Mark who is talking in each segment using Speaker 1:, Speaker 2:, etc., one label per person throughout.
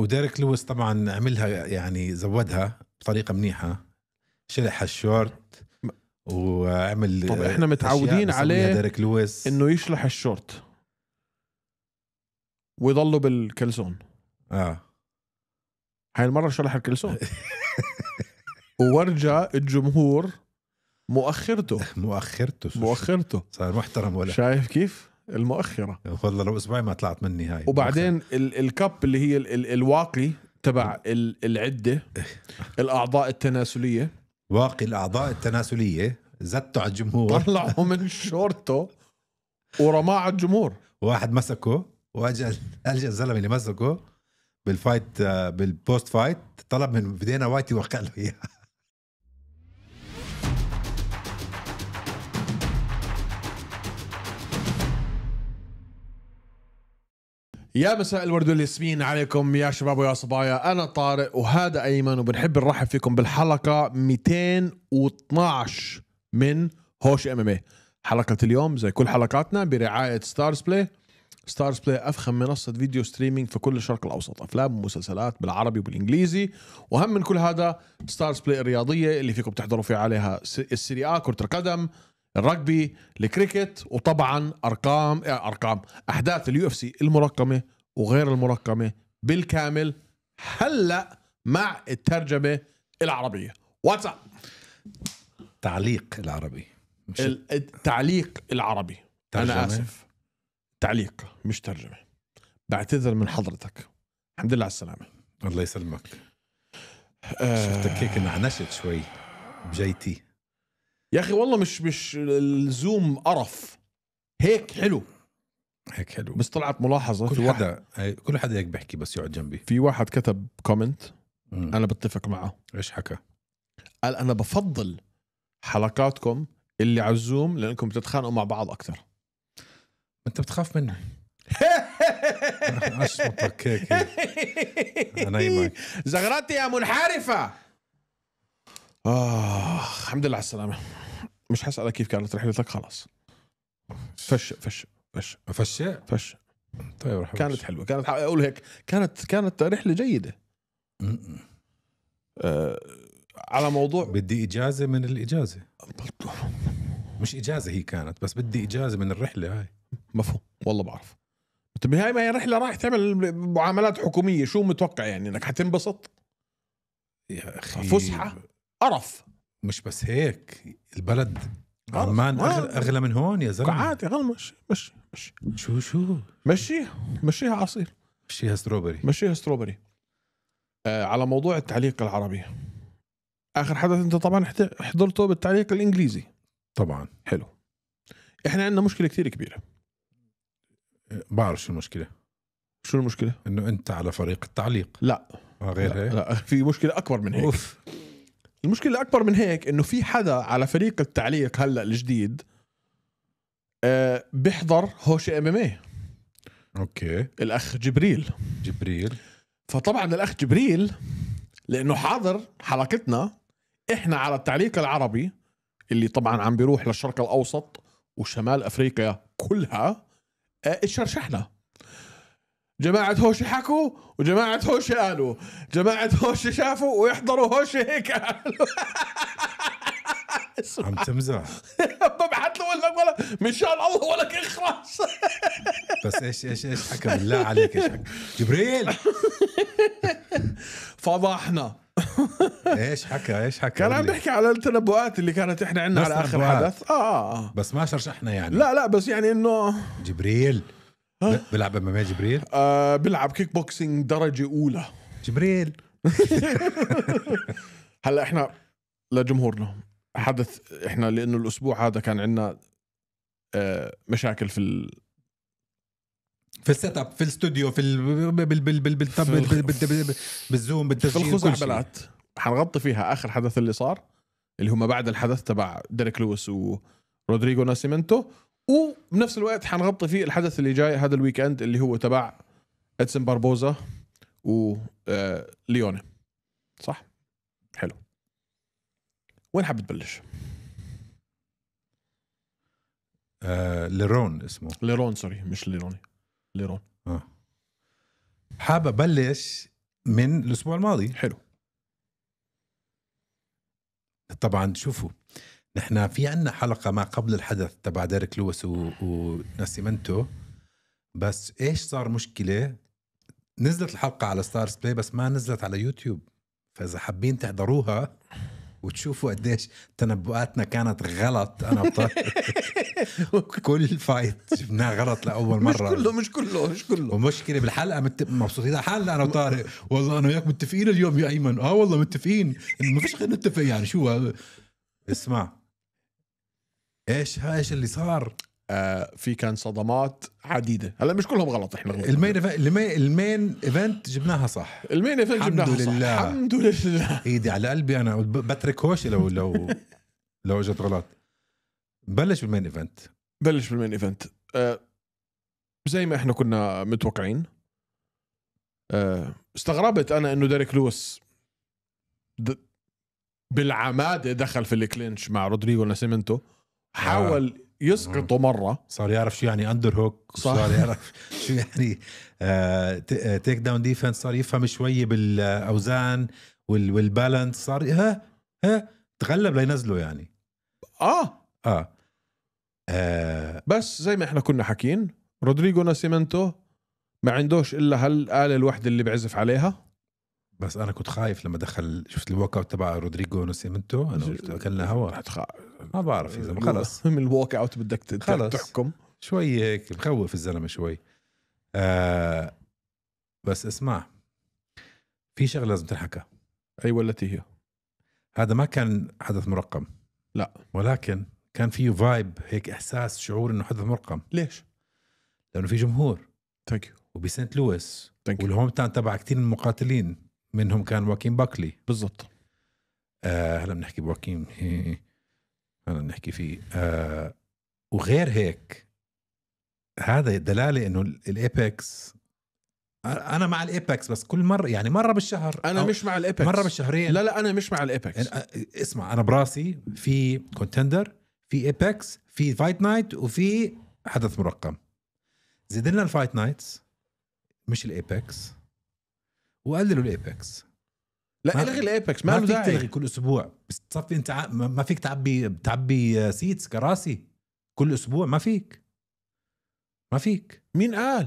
Speaker 1: وديريك لويس طبعا عملها يعني زودها بطريقه منيحه شلح الشورت وعمل طب احنا متعودين عليه ديريك لويس انه يشلح الشورت ويضله بالكلسون اه
Speaker 2: هاي المره شلح الكلسون وورجى
Speaker 1: الجمهور مؤخرته مؤخرته مؤخرته صار محترم ولا شايف كيف المؤخره والله لو اسبوعين ما طلعت مني هاي وبعدين
Speaker 2: ال الكب اللي هي ال ال
Speaker 1: الواقي تبع العده الاعضاء التناسليه واقي الاعضاء التناسليه زته على الجمهور طلعه من شورته ورماه على الجمهور واحد مسكه واجى اجى الزلمه اللي مسكه بالفايت آه، بالبوست فايت طلب من دينا وايت يوقع له اياها
Speaker 2: يا مساء الورد والياسمين عليكم يا شباب ويا صبايا انا طارق وهذا ايمن وبنحب نرحب فيكم بالحلقه 212 من هوش ام ام إيه. حلقه اليوم زي كل حلقاتنا برعايه ستارز بلاي ستارز بلاي افخم منصه فيديو ستريمينج في كل الشرق الاوسط افلام ومسلسلات بالعربي وبالانجليزي واهم من كل هذا ستارز بلاي الرياضيه اللي فيكم تحضروا فيها عليها السيريا كره القدم الرجبي الكريكت وطبعا ارقام آه، ارقام احداث اليو اف سي المرقمه وغير المرقمه بالكامل هلا مع الترجمه العربيه واتساب تعليق العربي مش التعليق العربي ترجمة. انا اسف تعليق مش ترجمه بعتذر من حضرتك الحمد لله على السلامه
Speaker 1: الله يسلمك آه. شفتك هيك انعنشت شوي بجيتي يا اخي والله
Speaker 2: مش مش الزوم قرف هيك حلو هيك حلو بس طلعت ملاحظه كل في حدا واحد كل حدا هيك بيحكي بس يقعد جنبي في واحد كتب كومنت انا بتفق معه ايش حكى قال انا بفضل حلقاتكم اللي على الزوم لانكم بتتخانقوا مع بعض اكثر
Speaker 1: انت بتخاف مني
Speaker 2: اشمطك هيك انيمك زغرتي يا منحرفه
Speaker 1: اه
Speaker 2: الحمد لله على السلامه مش حسألك كيف كانت رحلتك خلاص فش فش فش فش فش طيب رح كانت حلوه كانت اقول هيك كانت كانت رحله جيده
Speaker 1: آه على موضوع بدي اجازه من الاجازه مش اجازه هي كانت بس بدي اجازه من الرحله هاي مفهوم والله بعرف
Speaker 2: طب هاي ما هي رحله رايح تعمل معاملات حكوميه شو متوقع
Speaker 1: يعني انك حتنبسط يا اخي فسحه قرف مش بس هيك البلد عمان أغلى, اغلى من هون يا زلمه عادي
Speaker 2: غلط مش مش شو شو مشيها مشيها عصير
Speaker 1: مشيها ستروبري
Speaker 2: مشيها ستروبري آه على موضوع التعليق العربي اخر حدث انت طبعا
Speaker 1: حضرته بالتعليق الانجليزي طبعا حلو احنا عندنا مشكله كثير كبيره بعرف أه، شو المشكله شو المشكله انه انت على فريق التعليق لا آه غير لا, هيك لا في مشكله اكبر من هيك أوف. المشكله الاكبر من هيك انه
Speaker 2: في حدا على فريق التعليق هلا الجديد آه، بيحضر هوش ام ام إيه. اوكي الاخ جبريل جبريل فطبعا الاخ جبريل لانه حاضر حلقتنا احنا على التعليق العربي اللي طبعا عم بيروح للشرق الاوسط وشمال افريقيا كلها اشرشحنا آه، جماعة هوشي حكوا وجماعة هوشي قالوا جماعة هوشي شافوا ويحضروا هوشي هيك قالوا عم تمزح ببعث له ولا ولا مشان الله ولك اخرس
Speaker 1: بس ايش ايش ايش حكى بالله عليك ايش حكى جبريل فضحنا ايش حكى ايش حكى كان عم بيحكي
Speaker 2: على التنبؤات
Speaker 1: اللي كانت احنا عندنا على اخر حدث آه،, آه, اه بس ما شرشحنا يعني لا لا بس يعني انه
Speaker 2: جبريل بيلعب ام ام جبريل؟ آه بيلعب كيك بوكسينج درجه اولى جبريل هلا احنا لجمهورنا حدث احنا لانه الاسبوع هذا كان عندنا آه مشاكل في ال...
Speaker 1: في السيت اب في الاستوديو في ال... بال... بال... بال... بالطب... في بال... بال... بال... بالزوم بالتسجيل في الخزعبلات
Speaker 2: حنغطي فيها اخر حدث اللي صار اللي هو ما بعد الحدث تبع ديريك لويس ورودريجو ناسيمنتو وبنفس الوقت حنغطي فيه الحدث اللي جاي هذا الويك اند اللي هو تبع ادسن باربوزا
Speaker 1: وليوني آه، صح حلو وين حاب تبلش آه، ليرون اسمه ليرون سوري مش ليروني ليرون آه. حاب ابلش من الاسبوع الماضي حلو طبعا شوفوا نحن في عنا حلقة ما قبل الحدث تبع ديريك لويس و... وناسيمنتو بس ايش صار مشكلة نزلت الحلقة على ستارز بلاي بس ما نزلت على يوتيوب فإذا حابين تحضروها وتشوفوا قديش تنبؤاتنا كانت غلط انا بطلع. كل فايت جبناه غلط لاول مره مش كله مش كله مش كله ومشكله بالحلقه مت... مبسوطين على حالنا انا وطارق والله انا وياك متفقين اليوم يا ايمن اه والله متفقين ما فيش غير نتفق يعني شو اسمع ايش ايش اللي صار؟ آه في كان صدمات عديده هلا مش كلهم غلط احنا غلط المين المين المين ايفنت جبناها صح المين ايفنت جبناها صح الحمد لله الحمد لله ايدي على قلبي انا بترك هوشي لو لو لو اجت غلط بلش بالمين ايفنت بلش بالمين ايفنت
Speaker 2: آه زي ما احنا كنا متوقعين آه استغربت انا انه ديريك لويس بالعماده دخل في
Speaker 1: الكلينش مع رودريجو ناسيمنتو حاول آه. يسقطه مره صار يعرف شو يعني اندر هوك صح. صار يعرف شو يعني تيك داون ديفنس صار يفهم شوي بالاوزان والبالانس صار ها ها تغلب لينزله يعني اه اه, آه. بس زي ما احنا كنا
Speaker 2: حاكين رودريجو ناسيمنتو ما عندوش الا هالآلة الوحدة اللي بعزف عليها
Speaker 1: بس انا كنت خايف لما دخل شفت الووك اوت تبع رودريجو نسيمنتو انا قلت اكلنا هوا رح تخ... ما بعرف اذا خلص من الووك اوت بدك تحكم شوي هيك بخوف الزلمه شوي آه بس اسمع في شغله لازم تنحكى ايوه والتي هي هذا ما كان حدث مرقم لا ولكن كان فيه فايب هيك احساس شعور انه حدث مرقم ليش؟ لانه في جمهور ثانك يو وبسنت لويس والهوم تاون تبع كثير من المقاتلين منهم كان واكين باكلي بالضبط آه هلا بنحكي بواكين هلا بنحكي فيه آه وغير هيك هذا دلاله انه الايبكس انا مع الايبكس بس كل مره يعني مره بالشهر انا مش مع الايبكس مره بالشهرين لا لا انا مش مع الايبكس اسمع انا براسي في كونتندر في ايبكس في فايت نايت وفي حدث مرقم زيد لنا الفايت نايتس مش الايبكس وقللوا الايبكس لا الغي الايبكس ما, ما له داعي تلغي كل اسبوع بتصفي انت ع... ما فيك تعبي تعبي سيتس كراسي كل اسبوع ما فيك ما فيك مين قال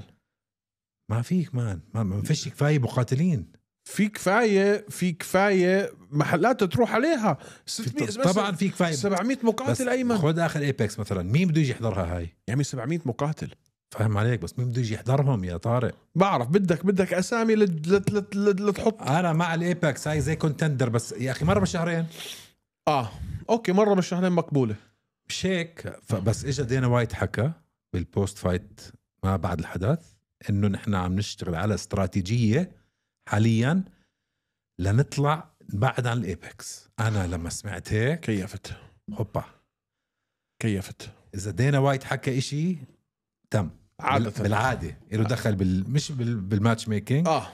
Speaker 1: ما فيك مان ما, ما فيش كفايه مقاتلين في كفايه في كفايه محلات تروح عليها 600 طبعا في كفايه 700 مقاتل ايمن خذ اخر ايبكس مثلا مين بده يجي يحضرها هاي يعني 700 مقاتل فاهم عليك بس مين بده يجي يحضرهم يا طارق بعرف بدك بدك اسامي لتحط انا مع الايباكس هاي زي كونتندر بس يا اخي مره بالشهرين اه اوكي مره بالشهرين مقبوله مش هيك بس اجى دينا وايت حكى بالبوست فايت ما بعد الحدث انه نحن عم نشتغل على استراتيجيه حاليا لنطلع بعد عن الايبكس انا لما سمعت هيك كيفت هوبا كيفت اذا دينا وايت حكى إشي تم عادة بالعاده له دخل بال... مش بال... بالماتش ميكينج اه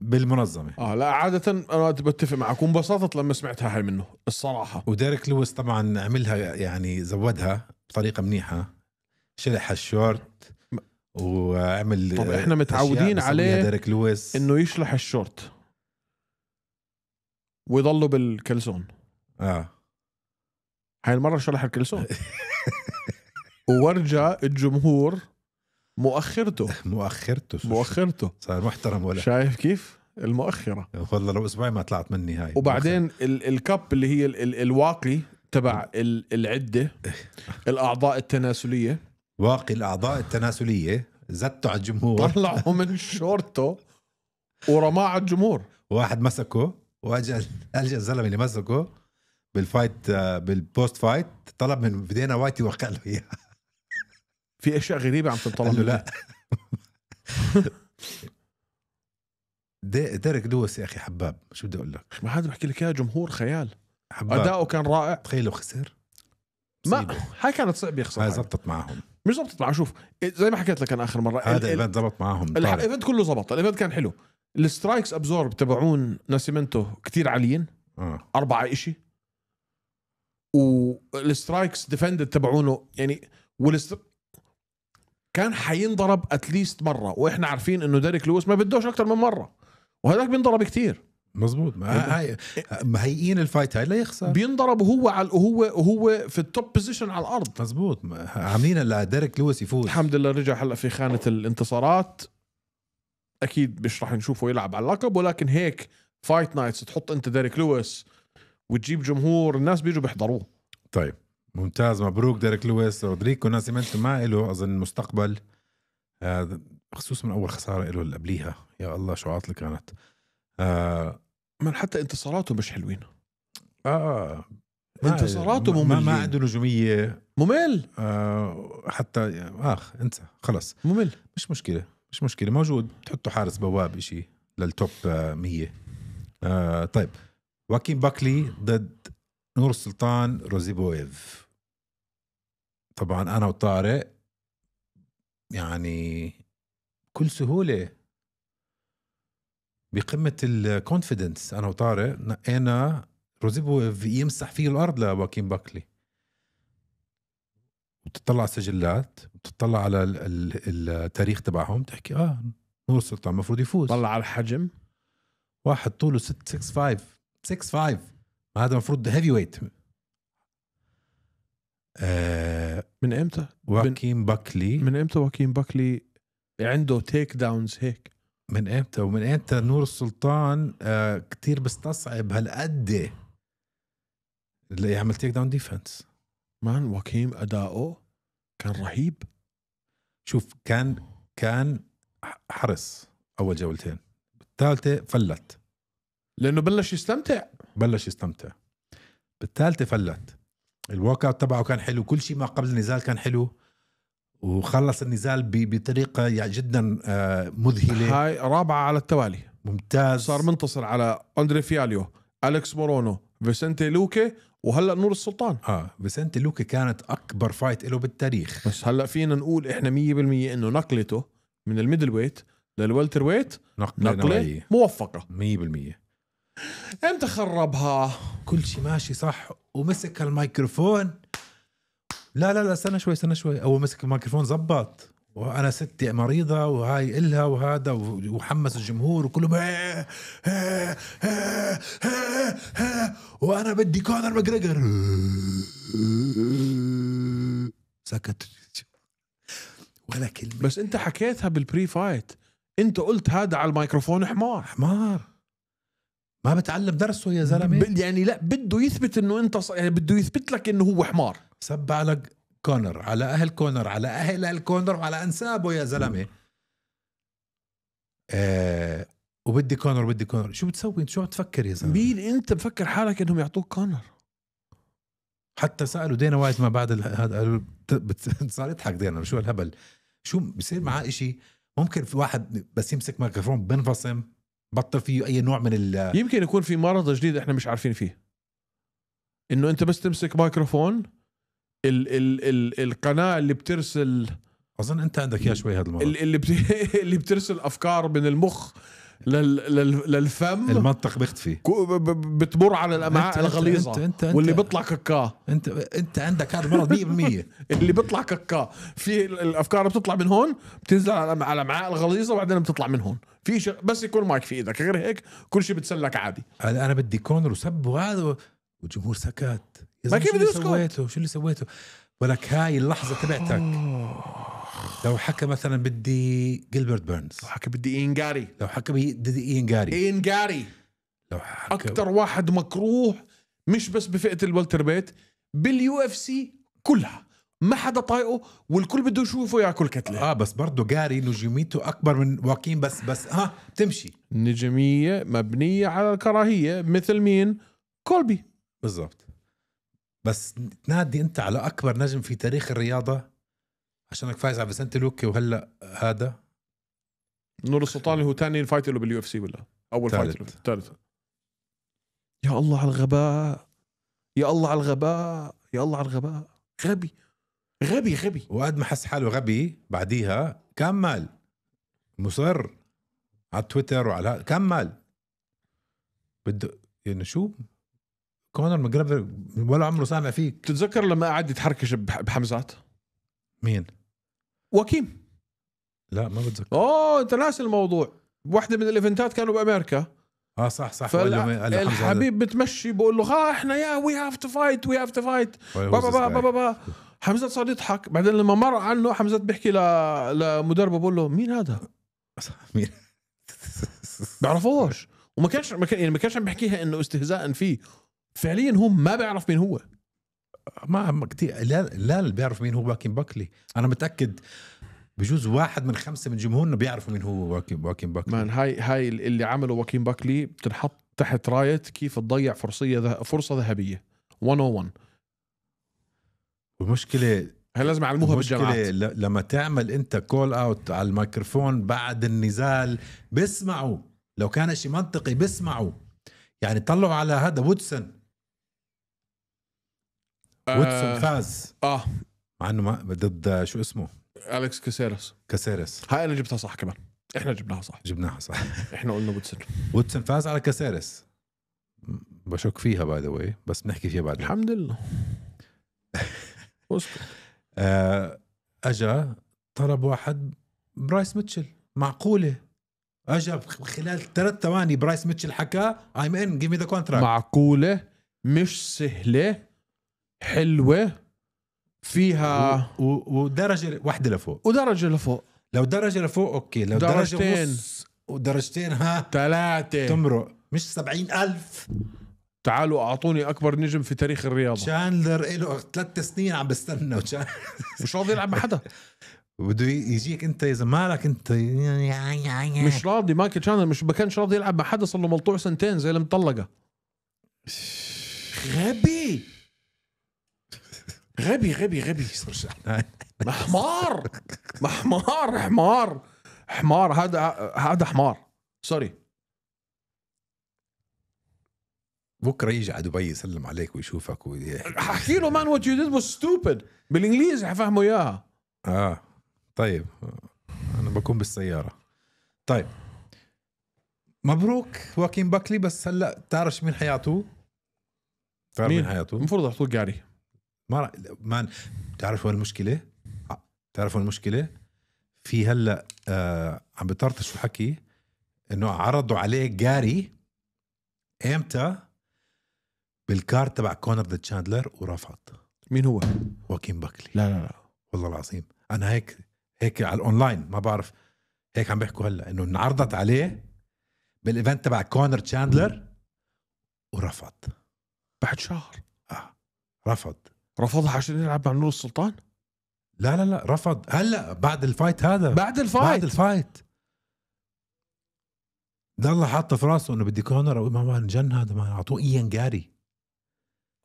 Speaker 1: بالمنظمه اه لا عاده انا بتفق معك وانبسطت لما سمعتها هاي منه الصراحه وديريك لويس طبعا عملها يعني زودها بطريقه منيحه شلح الشورت وعمل طب احنا متعودين عليه ديريك لويس انه يشلح الشورت
Speaker 2: ويضلوا بالكلسون اه هاي المره شلح الكلسون وورجى الجمهور
Speaker 1: مؤخرته مؤخرته مؤخرته صار محترم ولا شايف كيف؟ المؤخره والله لو اسبوعين ما طلعت مني هاي وبعدين
Speaker 2: ال الكب اللي هي ال ال الواقي
Speaker 1: تبع العده الاعضاء التناسليه واقي الاعضاء التناسليه زته على الجمهور طلعه من شورته ورماه على الجمهور واحد مسكه واجى اجى الزلمه اللي مسكه بالفايت آه، بالبوست فايت طلب من فدينا وايت يوقع له اياها في اشياء غريبه عم تنطلب لا ديريك دوس يا اخي حباب شو بدي اقول لك ما حدا بحكي لك يا جمهور خيال حباب اداؤه كان رائع تخيل لو خسر ما هاي كانت صعب يخسر هاي زبطت معهم مش زبطت معه شوف زي
Speaker 2: ما حكيت لك انا اخر مره هذا الايفنت زبط معهم الايفنت كله زبط الايفنت كان حلو السترايكس ابزورب تبعون ناسيمنتو كتير عاليين آه. أربعة إشي والسترايكس ديفندد تبعونه يعني والستر... كان حينضرب اتليست مره واحنا عارفين انه ديريك لويس ما بدوش اكثر من مره وهذاك بينضرب
Speaker 1: كثير مزبوط ما إيه. هاي مهيئين الفايت هاي لا يخسر بينضرب وهو على وهو وهو في التوب بوزيشن على الارض مزبوط عاملين لديريك لويس يفوز الحمد لله رجع
Speaker 2: هلا في خانه الانتصارات اكيد مش راح نشوفه يلعب على اللقب ولكن
Speaker 1: هيك فايت نايتس تحط انت ديريك لويس وتجيب جمهور
Speaker 2: الناس بيجوا بيحضروه
Speaker 1: طيب ممتاز مبروك ديريك لويس رودريكو ناسيمنتو ما له اظن مستقبل آه، خصوصا من اول خساره له اللي قبليها يا الله شو عاطله كانت آه من حتى انتصاراته مش حلوين اه, آه. انتصاراته ممل ما, ما عنده نجوميه ممل آه حتى اخ انسى خلص ممل مش مشكله مش مشكله موجود تحطه حارس بواب شيء للتوب 100 آه،, آه طيب واكين باكلي ضد نور السلطان روزيبويف طبعا انا وطارق يعني بكل سهوله بقمه الكونفدنس انا وطارق نقينا روزيبويف يمسح فيه الارض لواكين باكلي وتطلع على السجلات وتطلع على التاريخ تبعهم تحكي اه نور السلطان المفروض يفوز طلع على الحجم واحد طوله 6 6 5 6 5 هذا المفروض هيفي ويت آه، من امتى؟ واكيم باكلي من امتى واكيم باكلي عنده تيك داونز هيك؟ من امتى ومن امتى نور السلطان آه كثير بستصعب هالقد اللي يعمل تيك داون ديفنس مان واكيم اداؤه كان رهيب شوف كان كان حرص اول جولتين بالثالثه فلت لانه بلش يستمتع بلش يستمتع بالثالثه فلت الورك اوت تبعه كان حلو كل شيء ما قبل النزال كان حلو وخلص النزال بطريقه يعني جدا آه، مذهله هاي رابعه على التوالي ممتاز صار
Speaker 2: منتصر على اندري فياليو الكس مورونو فيسنتي لوكي وهلا نور السلطان اه فيسنتي لوكي كانت اكبر فايت له بالتاريخ بس هلا فينا نقول احنا 100% انه نقلته من الميدل ويت للوالتر ويت نقله, نقلة موفقه
Speaker 1: 100% امتى خربها كل شيء ماشي صح ومسك الميكروفون لا لا لا استنى شوي استنى شوي اول مسك الميكروفون زبط وانا ستي مريضه وهاي الها وهذا وحمس الجمهور وكلهم هي هي هي هي هي وانا بدي كونر ماجريجر سكت ولا كلمه
Speaker 2: بس انت حكيتها بالبري فايت انت قلت هذا على الميكروفون حمار
Speaker 1: حمار ما بتعلم درسه يا زلمه يعني لا بده يثبت انه انت ص... يعني بده يثبت لك انه هو حمار سب على كونر على اهل كونر على اهل اهل كونر وعلى انسابه يا زلمه آه وبدي كونر بدي كونر شو بتسوي انت شو بتفكر يا زلمه مين انت مفكر حالك انهم يعطوك كونر حتى سالوا دينا وايت ما بعد هذا قالوا صار يضحك دينا شو الهبل شو بصير معاه إشي ممكن في واحد بس يمسك ميكروفون بنفصم بطل فيه اي نوع من ال
Speaker 2: يمكن يكون في مرض جديد احنا مش عارفين فيه
Speaker 1: انه انت بس تمسك
Speaker 2: مايكروفون ال ال ال القناه اللي بترسل اظن انت عندك يا شوي هذا المرض اللي بت... اللي بترسل افكار من المخ لل... لل... للفم
Speaker 1: المنطق بيختفي
Speaker 2: بتمر على الامعاء الغليظه انت انت انت واللي بيطلع ككا انت انت عندك هذا المرض 100% اللي بيطلع ككا في الافكار بتطلع من هون بتنزل على الامعاء الغليظه وبعدين بتطلع من هون في شغ... بس يكون مايك في ايدك غير هيك كل
Speaker 1: شيء بتسلك عادي انا بدي كونر وسب وهذا والجمهور سكت ما كيف اللي سويته شو اللي سويته ولك هاي اللحظه تبعتك آه. لو حكى مثلا بدي جيلبرت بيرنز لو حكى بدي جاري لو حكى بدي اين جاري
Speaker 2: لو حكى اكثر واحد مكروه مش بس بفئه الولتر بيت
Speaker 1: باليو اف سي كلها ما حدا طايقه والكل بده يشوفه ياكل كتله اه بس برضه جاري نجوميته اكبر من واكين بس بس ها بتمشي نجميه مبنيه على الكراهيه مثل مين كولبي بالضبط بس تنادي انت على اكبر نجم في تاريخ الرياضه عشانك فايز على فيسنتي لوكي وهلا هذا نور السلطان هو ثاني فايت له باليو اف سي ولا اول فايت له ثالث يا الله على الغباء يا الله على الغباء يا الله على الغباء غبي غبي غبي وقد ما حس حاله غبي بعديها كمل مصر على تويتر وعلى كمل بده يعني شو كونر ماجريفر ولا عمره سامع فيك بتتذكر لما قعد يتحركش بحمزات مين وكيم لا ما بتذكر
Speaker 2: اوه انت ناسي الموضوع واحدة من الايفنتات كانوا بامريكا اه صح صح فال... الحبيب بتمشي بقول له ها آه، احنا يا وي هاف تو فايت وي هاف تو فايت بابا بابا بابا حمزة صار يضحك بعدين لما مر عنه حمزة بيحكي ل... لمدربه بقول له مين هذا؟ مين؟ بيعرفوش وما
Speaker 1: كانش ما كان يعني ما كانش عم بيحكيها انه استهزاء فيه فعليا هو ما بيعرف مين هو ما كثير لا لا اللي بيعرف مين هو واكين باكلي انا متاكد بجوز واحد من خمسه من جمهورنا بيعرفوا مين هو واكين واكين باكلي مان هاي هاي اللي عمله واكين باكلي
Speaker 2: بتنحط تحت رايه كيف تضيع فرصيه فرصه ذهبيه 101
Speaker 1: ومشكله هل لازم يعلموها بالجامعات لما تعمل انت كول اوت على الميكروفون بعد النزال بسمعوا لو كان شيء منطقي بسمعوا يعني طلعوا على هذا وودسون آه فاز اه مع انه ما ضد شو اسمه اليكس كاسيرس كاسيرس هاي انا جبتها صح كمان احنا جبناها صح جبناها صح احنا قلنا وودسون وودسون فاز على كاسيرس بشك فيها باي ذا واي بس بنحكي فيها بعدين الحمد لله آه اجا طلب واحد برايس ميتشل معقوله اجا خلال ثلاث ثواني برايس ميتشل حكى ايم ان جيف مي ذا كونتراكت معقوله مش سهله حلوه فيها و... و... ودرجه واحده لفوق ودرجه لفوق لو درجه لفوق اوكي لو درجتين درجه ونص ودرجتين ها ثلاثه تمرق مش سبعين ألف تعالوا اعطوني اكبر نجم في تاريخ الرياضه شاندلر له ثلاث سنين عم بستنى مش راضي يلعب مع حدا بده يجيك انت اذا مالك انت مش راضي مايكل شاندلر مش ما كانش راضي يلعب مع حدا صار له ملطوع
Speaker 2: سنتين زي المطلقه غبي غبي غبي غبي محمار محمار حمار حمار هذا هذا حمار سوري
Speaker 1: بكره يجي على دبي يسلم عليك ويشوفك
Speaker 2: احكي له مان وات يو ديد واز ستوبد بالانجليزي حفهمه اياها
Speaker 1: اه طيب انا بكون بالسياره طيب مبروك واكين باكلي بس هلا بتعرف مين حيعطوه؟ بتعرف مين حيعطوه؟ المفروض يحطوه جاري ما رأ... مان بتعرف وين المشكله؟ بتعرف آه، وين المشكله؟ في هلا آه عم بطرطش الحكي انه عرضوا عليه جاري امتى بالكار تبع كونر ذا تشاندلر ورفض مين هو؟ واكين باكلي لا لا لا والله العظيم انا هيك هيك على الاونلاين ما بعرف هيك عم بيحكوا هلا انه انعرضت عليه بالايفنت تبع كونر تشاندلر ورفض بعد شهر اه رفض رفضها عشان يلعب مع نور السلطان؟ لا لا لا رفض هلا بعد الفايت هذا بعد الفايت بعد الفايت ضل حاطه في راسه انه بدي كونر او ما جن هذا ما اعطوه ايان جاري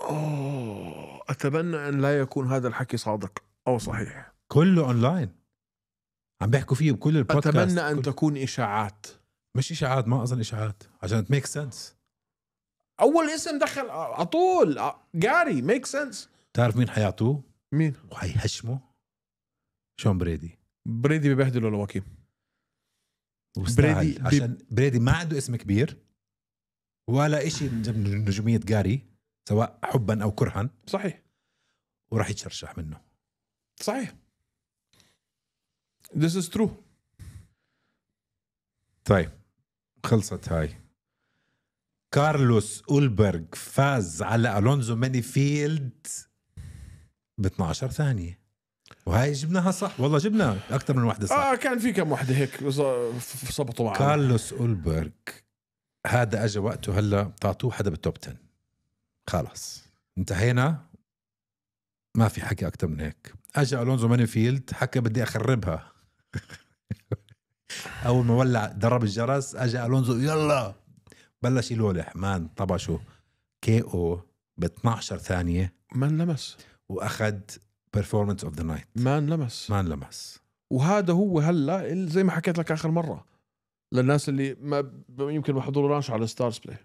Speaker 1: أوه أتمنى أن لا يكون هذا الحكي صادق أو صحيح كله أونلاين عم بيحكوا فيه بكل البودكاست أتمنى أن كل... تكون إشاعات مش إشاعات ما أظن إشاعات عشان تميك سنس
Speaker 2: أول اسم دخل على طول جاري ميك سنس
Speaker 1: تعرف مين حيعطوه؟ مين؟ وحيهشمه شون بريدي بريدي
Speaker 2: ببهدله لوكيم
Speaker 1: بريدي عشان بريدي ما عنده اسم كبير ولا شيء نجومية جاري سواء حبا او كرها صحيح وراح يتشرشح منه صحيح This is true طيب خلصت هاي كارلوس اولبرغ فاز على الونزو فيلد ب 12 ثانيه وهاي جبناها صح والله جبنا اكثر من واحده صح اه
Speaker 2: كان في كم واحده هيك صبطوا معنا
Speaker 1: كارلوس اولبرغ هذا اجى وقته هلا تعطوه حدا بالتوب 10 خلاص انتهينا ما في حكي اكثر من هيك اجى الونزو مانيفيلد حكى بدي اخربها اول ما ولع ضرب الجرس اجى الونزو يلا بلش يلولح مان طبشه كي او ب 12 ثانيه ما انلمس واخذ بيرفورمانس اوف ذا نايت ما انلمس ما انلمس وهذا هو
Speaker 2: هلا زي ما حكيت لك اخر مره للناس اللي ما يمكن ما حضروا على ستارز بلاي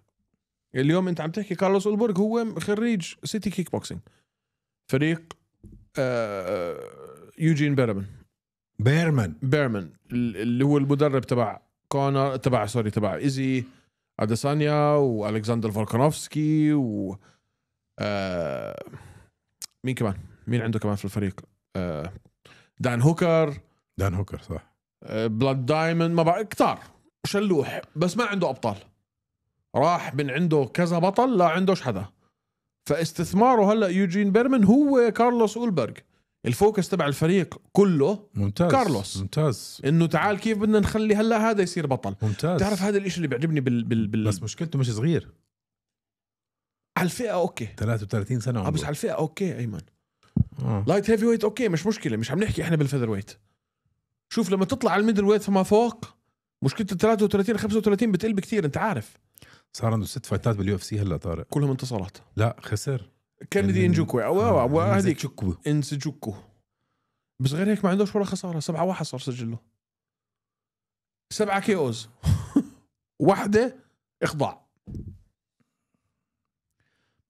Speaker 2: اليوم انت عم تحكي كارلوس اولبرغ هو خريج سيتي كيك بوكسينج فريق آه، يوجين بيرمان بيرمان بيرمان اللي هو المدرب تبع كونر تبع سوري تبع ايزي اديسانيا والكسندر فولكانوفسكي و آه مين كمان؟ مين عنده كمان في الفريق؟ آه دان هوكر دان هوكر صح آه بلاد دايموند ما بعرف كتار شلوح بس ما عنده ابطال راح من عنده كذا بطل لا عندوش حدا فاستثماره هلا يوجين بيرمن هو كارلوس اولبرغ الفوكس تبع الفريق كله ممتاز كارلوس ممتاز انه تعال كيف بدنا نخلي هلا هذا يصير بطل ممتاز تعرف هذا الشيء اللي بيعجبني بال, بال, بال بس مشكلته مش صغير على الفئه اوكي 33 سنه آه، عمره بس على الفئه اوكي ايمن آه. لايت هيفي ويت اوكي مش مشكله مش عم نحكي احنا بالفيذر ويت شوف لما تطلع على الميدل ويت فما فوق مشكله ال 33 35 بتقل بكثير انت عارف صار عنده ست فايتات باليو اف سي هلا طارق كلهم انتصارات
Speaker 1: لا خسر
Speaker 2: كندي يعني انجوكو او هذيك انسجوكو انسجوكو بس غير هيك ما عندوش ولا خساره سبعة واحد صار سجله سبعة كيوز واحدة اخضاع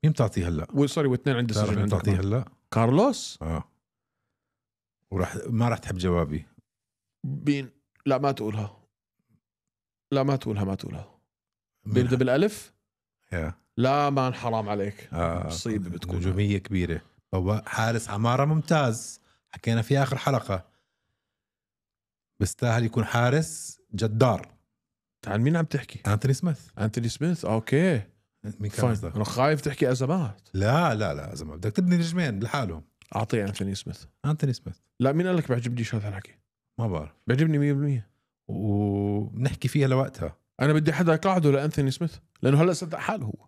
Speaker 1: مين بتعطيه هلا؟
Speaker 2: سوري واثنين عنده سجل مين بتعطيه
Speaker 1: هلا؟ كارلوس اه وراح ما راح تحب جوابي
Speaker 2: مين؟ لا ما تقولها لا ما تقولها ما تقولها بيبدا
Speaker 1: بالالف يا لا مان حرام عليك مصيبه آه. بتكون نجوميه كبيره حارس عماره ممتاز حكينا في اخر حلقه بيستاهل يكون حارس جدار عن مين عم تحكي؟ انتوني سميث انتوني سميث اوكي مين كان انا خايف تحكي ازمات لا لا لا ازمات بدك تبني نجمين
Speaker 2: لحالهم اعطيه انتوني سميث انتوني سميث لا مين قال لك بيعجبني هذا الحكي؟ ما بعرف
Speaker 1: بيعجبني 100% وبنحكي فيها لوقتها انا بدي حدا يقعده لانثوني سميث لانه هلا صدق حاله هو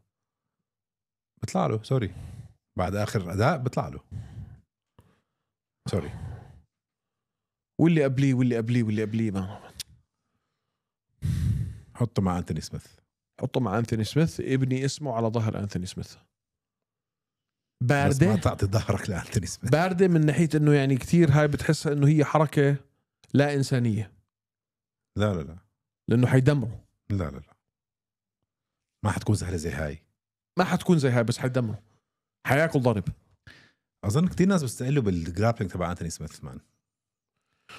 Speaker 1: بيطلع له سوري بعد اخر اداء بيطلع له سوري واللي قبليه واللي قبليه واللي قبليه ما حطه مع انثوني سميث حطه مع
Speaker 2: انثوني سميث ابني اسمه على ظهر انثوني سميث
Speaker 1: بارده بس ما تعطي ظهرك لانثوني سميث
Speaker 2: بارده من ناحيه انه يعني كثير هاي بتحسها انه هي حركه لا انسانيه لا لا لا لانه حيدمره
Speaker 1: لا لا لا ما حتكون سهله زي هاي ما حتكون زي هاي بس حتدمره حياكل ضرب اظن كثير ناس بيستقلوا بالجرابلينج تبع انتوني سميث مان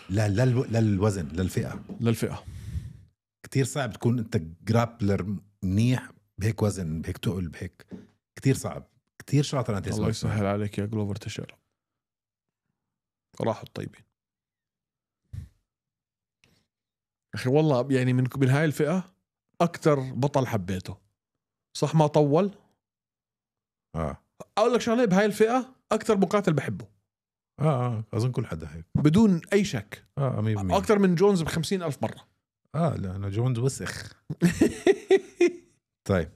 Speaker 1: لا لا للوزن للفئه للفئه كثير صعب تكون انت جرابلر منيح بهيك وزن بهيك تقل بهيك كثير صعب كثير شاطر انت الله يسهل عليك يا جلوفر
Speaker 2: تشيرا راحوا الطيبين اخي والله يعني من من هاي الفئه اكثر بطل حبيته صح ما طول اه اقول لك شغله بهاي الفئه اكثر
Speaker 1: مقاتل بحبه اه اه اظن كل حدا هيك بدون اي شك اه 100% آه، اكثر من جونز ب ألف مره اه لا انا جونز وسخ طيب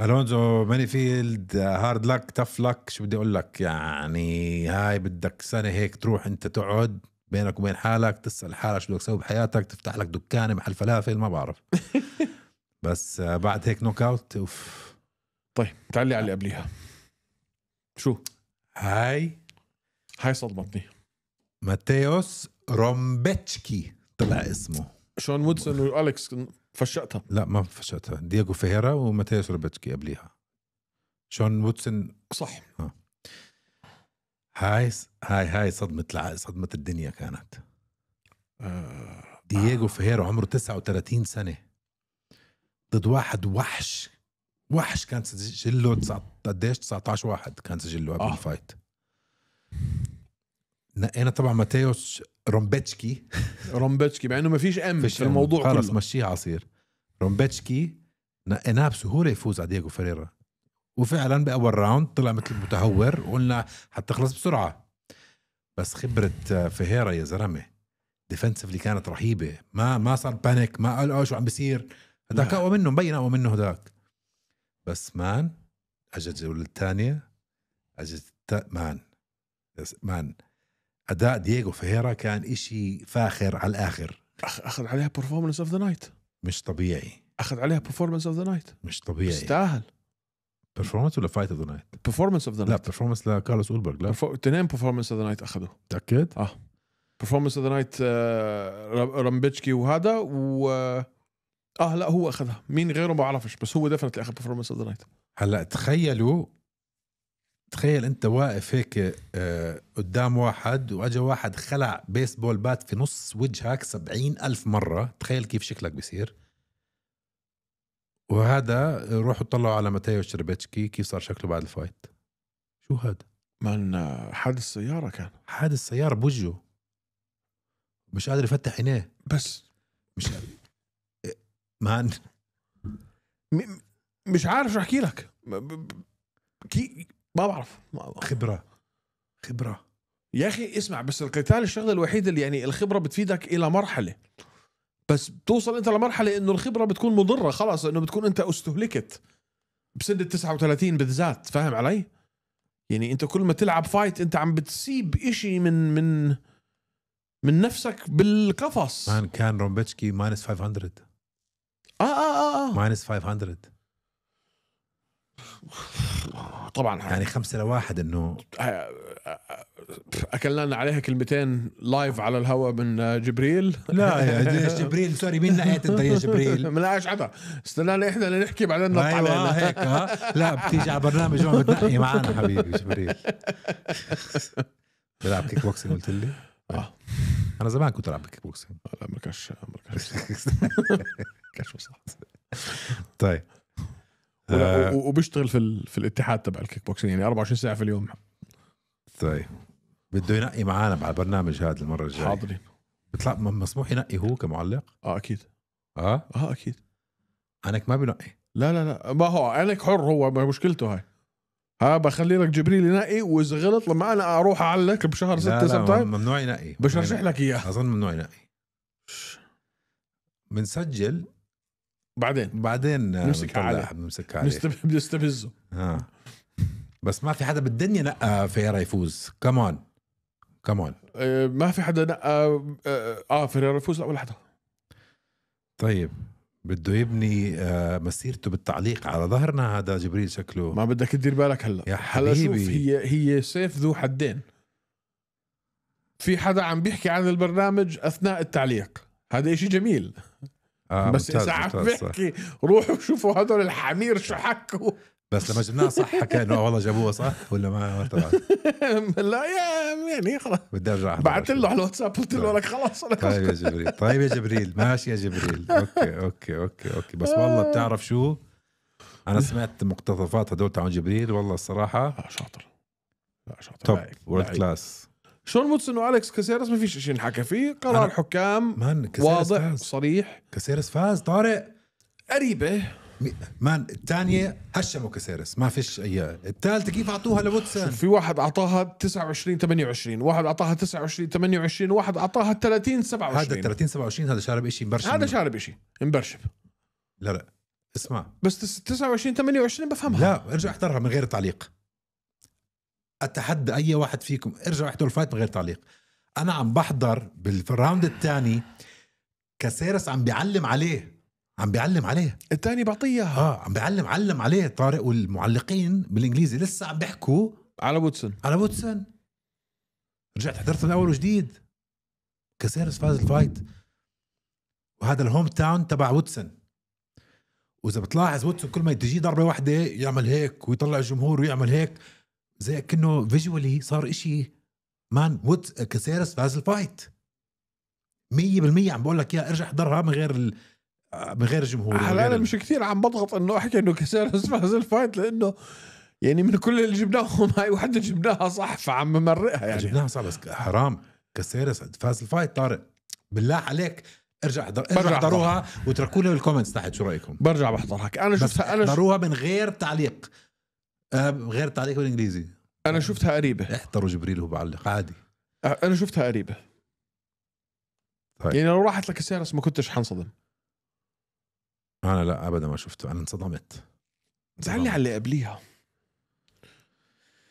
Speaker 1: الونزو ماني فيلد هارد لك تف لك شو بدي اقول لك يعني هاي بدك سنه هيك تروح انت تقعد بينك وبين حالك تسال حالك شو بدك تسوي بحياتك تفتح لك دكانه محل فلافل ما بعرف بس آه، بعد هيك نوك اوت اوف طيب تعال لي على اللي قبليها شو هاي هاي صدمتني ماتيوس رومبتشكي طلع اسمه شون وودسون والكس فشقتها لا ما فشقتها دييغو فيهيرا وماتيوس رومبتشكي قبليها شون وودسون صح آه. هاي هاي هاي صدمة الع... صدمة الدنيا كانت آه، دييغو آه. فيهيرو عمره 39 سنة ضد واحد وحش وحش كان سجله قديش 19 واحد كان سجله قبل آه. الفايت نقينا طبعا ماتيوس رومبتشكي
Speaker 2: رومبتشكي مع انه ما فيش امل في الموضوع خلص
Speaker 1: مشيه عصير رومبتشكي نقيناه بسهوله يفوز على دييغو فريرا وفعلا باول راوند طلع مثل المتهور وقلنا حتخلص بسرعه بس خبره آه، فيهيرا يا زلمه ديفنسفلي كانت رهيبه ما ما صار بانيك ما قال اه شو عم بيصير هداك نعم. اقوى منه مبين اقوى منه هداك بس مان اجت الجوله الثانيه اجت مان مان اداء دييغو فيهيرا كان إشي فاخر على الاخر اخذ عليها برفورمانس اوف ذا نايت مش طبيعي اخذ عليها برفورمانس اوف ذا نايت مش طبيعي استاهل بيرفورمانس ولا فايت اوف ذا نايت؟ بيرفورمانس اوف ذا نايت لا بيرفورمانس
Speaker 2: لكارلوس اولبرغ لا اثنين بيرفورمانس اوف ذا نايت اخذوا متاكد؟ اه بيرفورمانس اوف ذا نايت رامبيتشكي وهذا و اه لا هو اخذها مين غيره ما بعرفش بس هو ديفنتلي اخذ بيرفورمانس اوف ذا نايت
Speaker 1: هلا تخيلوا تخيل انت واقف هيك آه، قدام واحد واجا واحد خلع بيسبول بات في نص وجهك سبعين ألف مرة تخيل كيف شكلك بصير وهذا روحوا اطلعوا على ماتيو شربتشكي كيف صار شكله بعد الفايت شو هذا؟ من آه، حادث سيارة كان حادث سيارة بوجهه مش قادر يفتح عينيه بس مش قادر إيه، مان
Speaker 2: مش عارف شو احكي لك ب... كي ما بعرف خبرة خبرة يا اخي اسمع بس القتال الشغله الوحيده اللي يعني الخبره بتفيدك الى مرحله بس بتوصل انت لمرحله انه الخبره بتكون مضره خلاص انه بتكون انت استهلكت بسن ال 39 بالذات فاهم علي؟ يعني انت كل ما
Speaker 1: تلعب فايت انت عم بتسيب إشي من من من نفسك بالقفص مان كان رومبتشكي ماينس 500 اه اه اه اه ماينس 500 طبعا يعني خمسة لواحد انه
Speaker 2: آه، آه، آه، اكلنا عليها كلمتين لايف على الهواء من جبريل لا يا جبريل سوري مين نقيت انت يا جبريل من ايش عدا استنانا احنا لنحكي بعدين نطلع ايوه هيك ها لا بتيجي على برنامج هون بتنقي معنا حبيبي جبريل
Speaker 1: بلعب كيك بوكسينج قلت لي اه انا زمان كنت العب كيك بوكسينج لا ما كانش ما كانش كانش طيب آه
Speaker 2: وبيشتغل في ال... في الاتحاد تبع الكيك بوكسينج يعني 24 ساعه في اليوم
Speaker 1: طيب بده ينقي معانا على البرنامج هذا المره الجايه حاضرين بيطلع مسموح ينقي هو كمعلق؟ اه اكيد اه؟ اه اكيد انك ما بنقي
Speaker 2: لا لا لا ما هو انك حر هو مشكلته هاي ها بخلي لك جبريل ينقي واذا غلط لما انا اروح اعلق بشهر 6 سبتايم لا,
Speaker 1: ممنوع ينقي بشرح لك اياه اظن ممنوع ينقي بنسجل بعدين بعدين نمسك عليه بنمسك عليه
Speaker 2: بنستفزه
Speaker 1: ها بس ما في حدا بالدنيا نقى فيرا يفوز كمان آه، كمان
Speaker 2: ما في حدا نقى اه, آه، فيرا يفوز لا ولا حدا
Speaker 1: طيب بده يبني آه، مسيرته بالتعليق على ظهرنا هذا جبريل شكله ما بدك تدير بالك هلا يا حبيبي هلا شوف هي
Speaker 2: هي سيف ذو حدين في حدا عم بيحكي عن البرنامج اثناء التعليق هذا إشي جميل آه بس اذا عم بحكي روحوا شوفوا هدول الحمير شو حكوا بس لما جبناها صح حكى انه آه،
Speaker 1: والله جابوها صح ولا ما طلعت
Speaker 2: لا يا يعني خلص
Speaker 1: بدي ارجع بعثت
Speaker 2: له على الواتساب قلت له طيب. لك خلص انا طيب يا جبريل
Speaker 1: طيب يا جبريل ماشي يا جبريل اوكي اوكي اوكي اوكي بس والله آه. بتعرف شو انا سمعت مقتطفات هدول تبع جبريل والله الصراحه شاطر لا شاطر توب وورد كلاس
Speaker 2: شون موتسون والكس كاسيرس ما فيش شيء ينحكى فيه قرار أنا... حكام
Speaker 1: مان واضح فاز. صريح كاسيرس فاز طارق قريبه مان الثانية هشموا كاسيرس ما فيش اي الثالثة كيف اعطوها لموتسن في واحد
Speaker 2: اعطاها 29 28 واحد اعطاها 29 28 واحد اعطاها 30 27 هذا
Speaker 1: 30 27 هذا شارب شيء مبرشب هذا شارب شيء مبرشب لا لا اسمع بس 29 28 بفهمها لا ارجع احضرها من غير تعليق اتحدى اي واحد فيكم ارجعوا احضروا الفايت من غير تعليق انا عم بحضر بالراوند الثاني كاسيرس عم بيعلم عليه عم بيعلم عليه الثاني بعطيه اه عم بيعلم علم عليه طارق والمعلقين بالانجليزي لسه عم بيحكوا على بوتسن على بوتسن رجعت حضرت من اول وجديد كاسيرس فاز الفايت وهذا الهوم تاون تبع وودسون واذا بتلاحظ وودسون كل ما تجيه ضربه واحده يعمل هيك ويطلع الجمهور ويعمل هيك زي كأنه فيجولي صار إشي مان وود كسيرس فاز الفايت 100% عم بقول لك يا ارجع احضرها من غير ال... من غير الجمهور هلا انا
Speaker 2: مش كثير عم بضغط انه
Speaker 1: احكي انه كسيرس فاز الفايت لانه يعني من كل اللي جبناهم هاي وحده جبناها صح فعم ممرقها يعني جبناها صح بس حرام كسيرس فاز الفايت طارق بالله عليك ارجع احضر ارجع احضروها واتركوا لي بالكومنتس تحت شو رايكم برجع بحضرها انا شفتها انا احضروها من غير تعليق غير التعليق بالانجليزي انا شفتها قريبه احتروا جبريل هو بعلق عادي انا شفتها قريبه
Speaker 2: طيب. يعني لو راحت لك السيارة ما كنتش حنصدم
Speaker 1: انا لا ابدا ما شفته انا انصدمت
Speaker 2: زعلني على اللي قبليها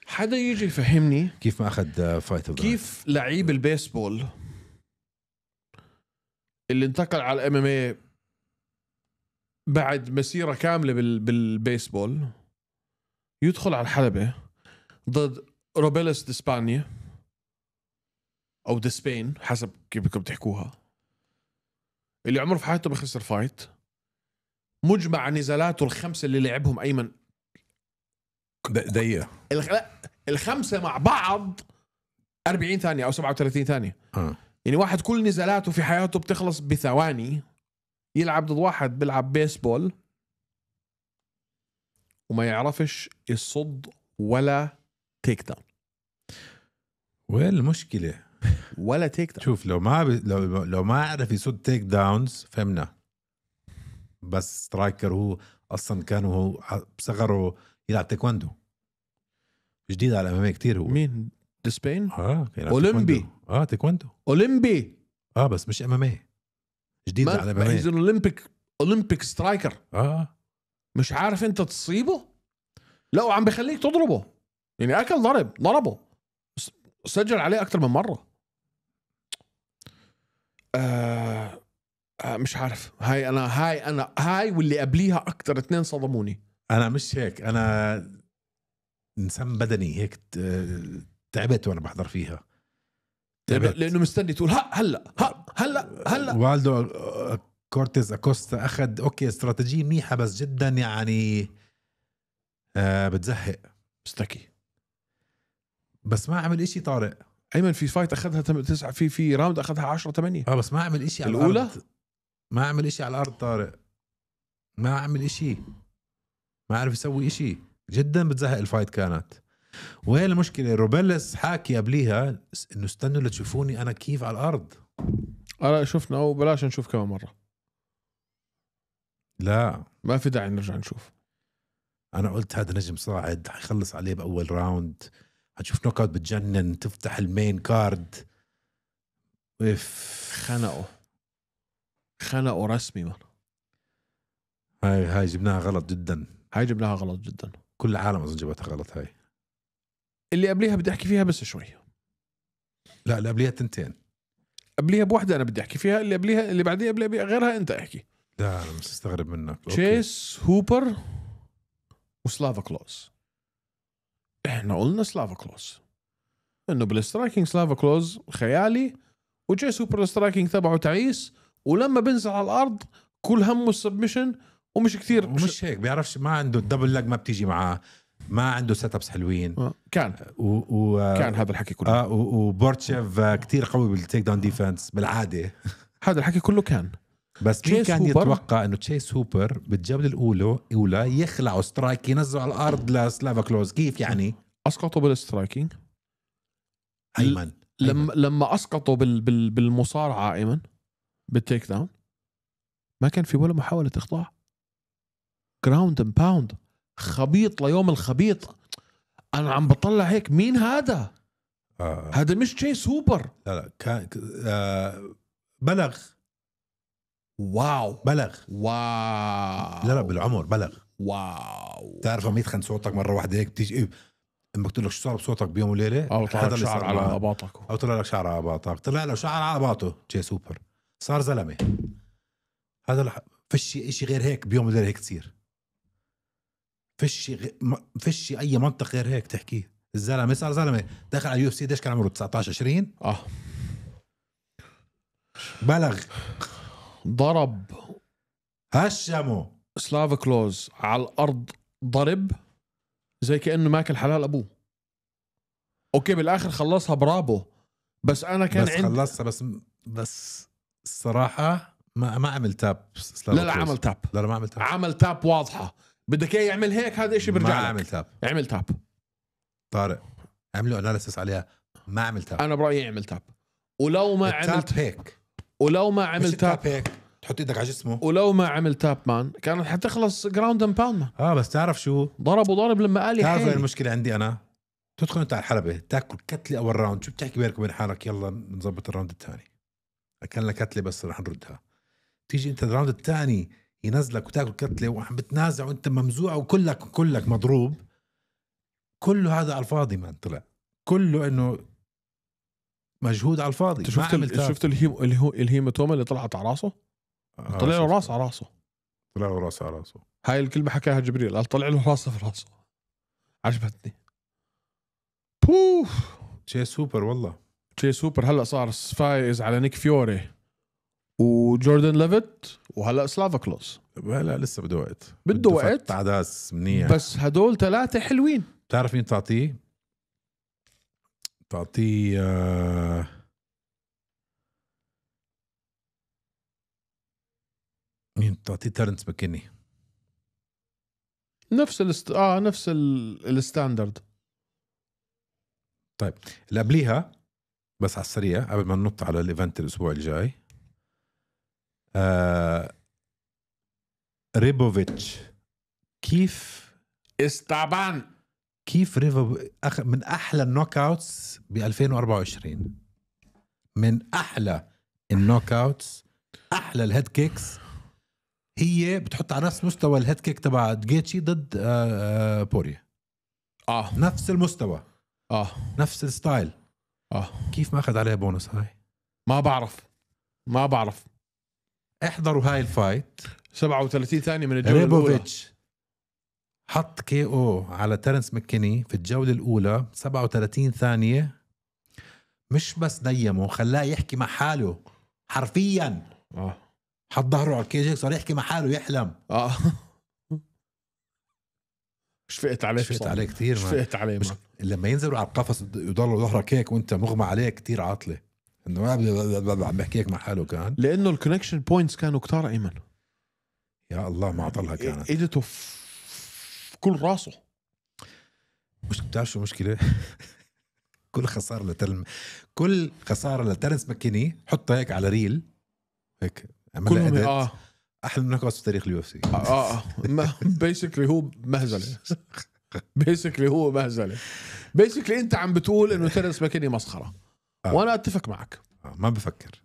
Speaker 2: حدا يجي يفهمني
Speaker 1: كيف ما اخذ فايت
Speaker 2: كيف لعيب البيسبول اللي انتقل على الام ام إيه بعد مسيره كامله بال بالبيسبول يدخل على الحلبة ضد روبيلس ديسبانيا او ديسبين حسب كيف بدكم تحكوها اللي عمره في حياته بخسر فايت مجمع نزالاته الخمسة اللي لعبهم أيمن دقيقة الخ... لا الخمسة مع بعض 40 ثانية أو 37 ثانية أه. يعني واحد كل نزالاته في حياته بتخلص بثواني يلعب ضد واحد بيلعب بيسبول
Speaker 1: وما يعرفش يصد ولا تيك داون وين المشكله ولا تيك داون شوف لو ما ب... لو لو ما عرف يصد تيك داونز فهمنا بس سترايكر هو اصلا كان هو بصغره يلعب تايكوندو جديد على الاماميه كثير هو مين دسبين اه اولمبي اه تايكوندو اولمبي اه بس مش
Speaker 2: اماميه جديد على الاماميه اولمبيك اولمبيك سترايكر اه مش عارف انت تصيبه لا وعم بخليك تضربه يعني اكل ضرب ضربه سجل عليه اكثر من مره آه،, آه مش عارف هاي انا هاي انا هاي واللي قبليها اكثر اثنين
Speaker 1: صدموني انا مش هيك انا انسان بدني هيك تعبت وانا بحضر فيها تعبت. لانه مستني تقول ها هلا ها هلا هلا والده كورتيز اكوستا اخذ اوكي استراتيجيه منيحه بس جدا يعني آه بتزهق مش بس ما عمل إشي طارق ايمن في فايت اخذها تسعة في في راوند اخذها 10 8 اه بس ما عمل إشي على الاولى الأرض. ما عمل إشي على الارض طارق ما عمل إشي ما عرف يسوي إشي جدا بتزهق الفايت كانت وهي المشكله روبيلس حاكي قبليها انه استنوا لتشوفوني انا كيف على الارض انا شفنا وبلاش نشوف كمان مره لا ما في داعي نرجع نشوف انا قلت هذا نجم صاعد حيخلص عليه باول راوند حتشوف نوك اوت بتجنن تفتح المين كارد اف خنقوا خنقوا رسمي من. هاي هاي جبناها غلط جدا هاي جبناها غلط جدا كل العالم اظن جابتها غلط هاي اللي قبليها بدي
Speaker 2: احكي فيها بس شوي لا اللي قبليها تنتين قبليها بوحده انا بدي احكي فيها اللي قبليها اللي بعديها قبليها غيرها انت احكي
Speaker 1: لا انا مستغرب منك تشيس
Speaker 2: هوبر وسلافا كلوز
Speaker 1: احنا قلنا سلافا كلوز
Speaker 2: انه بالسترايكنج سلافا كلوز خيالي وتشيس هوبر السترايكنج تبعه
Speaker 1: تعيس ولما بنزل على الارض كل همه السبمشن ومش كثير مش, مش هيك بيعرفش ما عنده الدبل لاج ما بتيجي معاه ما عنده سيت ابس حلوين آه، كان و... و... كان هذا الحكي كله اه وبورتشيف آه، كثير قوي بالتيك داون ديفنس بالعاده هذا الحكي كله كان بس مين كان هوبر. يتوقع انه تشيس هوبر بالجوله الاولى اولى يخلعوا سترايك ينزلوا على الارض لسلافا كلوز كيف يعني؟ اسقطوا بالسترايكينج
Speaker 2: ايمن لما لما اسقطوا بال بال بالمصارعه ايمن بالتيك داون ما كان في ولا محاوله اخضاع جراوند اند باوند خبيط ليوم الخبيط انا عم بطلع هيك مين هذا؟
Speaker 1: آه. هذا مش تشيس هوبر لا لا كان آه بلغ واو بلغ واو لا لا بالعمر بلغ واو بتعرف لما يتخن صوتك مره واحده هيك بتيجي إيه؟ لما قلت لك شو صار بصوتك بيوم وليله او طلع لك شعر على اباطك او طلع لك شعر على اباطك طلع له شعر على اباطه جاي سوبر صار زلمه هذا الح... فش شيء غير هيك بيوم وليله هيك تصير فش فش اي منطق غير هيك تحكيه الزلمه صار زلمه دخل على اليو اف سي قديش كان عمره 19 20 اه بلغ ضرب هشمه سلاف كلوز على
Speaker 2: الارض ضرب زي كانه ماكل حلال ابوه
Speaker 1: اوكي بالاخر خلصها برافو بس انا كان بس عندي خلصها بس بس الصراحه ما ما عمل تاب لا لا عمل تاب لا لا ما عمل تاب عمل تاب واضحه بدك اياه يعمل هيك هذا الشيء برجع ما لك. عمل تاب عمل تاب طارق عملوا اناليسيس عليها ما عمل تاب انا برايي عمل تاب ولو ما عملت هيك ولو ما عمل تاب هيك تحط ايدك على جسمه ولو ما عمل تاب مان كانت حتخلص جراوند اند باوند اه بس تعرف شو ضرب وضرب لما قال تعرف حيلي. المشكله عندي انا تدخل انت على الحلبه تاكل كتله اول راوند شو بتحكي بينك وبين حالك يلا نظبط الراوند الثاني اكلنا كتله بس رح نردها تيجي انت الراوند الثاني ينزلك وتاكل كتله وعم بتنازع وانت ممزوع وكلك كلك مضروب كله هذا الفاضي ما طلع كله انه مجهود على الفاضي انت شفت شفت الهيم...
Speaker 2: الهيماتوما اللي طلعت على راسه؟ آه، طلع له راس على راسه
Speaker 1: طلع له راس على راسه
Speaker 2: هاي الكلمه حكاها جبريل قال طلع له راسه في راسه عجبتني بوف تشي سوبر والله تشي سوبر هلا صار فايز على نيك فيوري
Speaker 1: وجوردن ليفت وهلا سلافا كلوس هلا لسه بده وقت بده وقت عداس منيح بس هدول ثلاثه حلوين بتعرف مين تعطيه؟ تعطيه مين بتعطيه ترنس مكني
Speaker 2: نفس الاست... اه نفس ال... الستاندرد
Speaker 1: طيب اللي قبليها بس على السريع قبل ما ننط على الايفنت الاسبوع الجاي آه... ريبوفيتش كيف استعبان كيف ريفا من احلى النوك اوتس ب 2024 من احلى النوك اوتس احلى الهيد كيكس هي بتحط على نفس مستوى الهيد كيك تبع جيتشي ضد آه، آه، بوريا اه نفس المستوى اه نفس الستايل اه كيف ما اخذ عليها بونص هاي ما بعرف ما بعرف احضروا هاي الفايت 37 ثانيه من الجوله الاولى حط كي او على تيرنس مكيني في الجوله الاولى 37 ثانيه مش بس نيمه خلاه يحكي مع حاله حرفيا اه حط ظهره على الكيجك صار يحكي مع حاله يحلم اه
Speaker 2: شفقت عليه شفقت عليه كثير شفقت عليه مش
Speaker 1: لما ينزلوا على القفص يضلوا ظهرك هيك وانت مغمى عليه كثير عاطله انه عم بحكي هيك مع حاله كان
Speaker 2: لانه الكونكشن بوينتس كانوا كثار ايمن
Speaker 1: يا الله ما عطلها كانت ايدته كل راسه مش بتعرف شو المشكله كل خساره لتلم كل خساره لترنس مكيني حطها هيك على ريل هيك كلهم اه احلى من في تاريخ اليو اف سي اه اه بيسكلي
Speaker 2: آه. هو مهزله بيسكلي هو مهزله بيسكلي انت عم بتقول انه ترنس ماكيني مسخره آه. وانا اتفق معك
Speaker 1: آه ما بفكر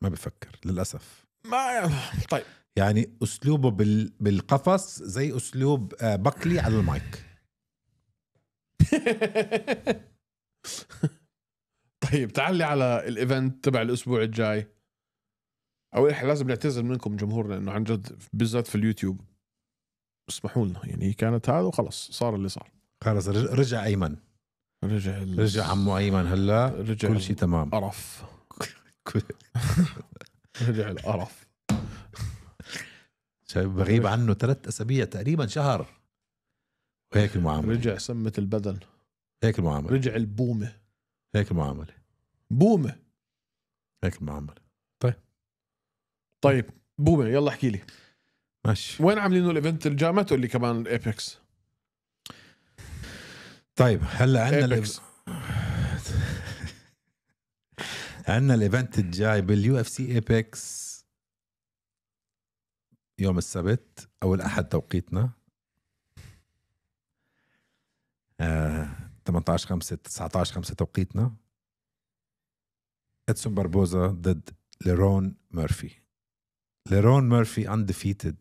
Speaker 1: ما بفكر للاسف ما طيب يعني اسلوبه بال... بالقفص زي اسلوب آه، بكلي على المايك
Speaker 2: طيب تعال لي على الايفنت تبع الاسبوع الجاي اول احنا لازم نعتذر منكم جمهورنا انه عن جد بالذات في اليوتيوب اسمحوا لنا يعني كانت هذا وخلص صار اللي صار خلص رجع ايمن
Speaker 1: رجع ال... رجع عمو ايمن هلا رجع كل شيء تمام قرف رجع القرف بغيب عنه ثلاث اسابيع تقريبا شهر وهيك المعامله رجع سمه البدن هيك المعامله رجع البومه هيك المعامله بومه هيك المعامله طيب طيب بومه يلا احكي لي ماشي وين عاملينه
Speaker 2: الايفنت الجامعة تقول لي كمان الايبكس
Speaker 1: طيب هلا عندنا الايبكس عندنا الايفنت الجاي باليو اف سي ايبكس يوم السبت او الاحد توقيتنا آه 18 5 19 5 توقيتنا ادسون باربوزا ضد ليرون ميرفي ليرون ميرفي انديفيتد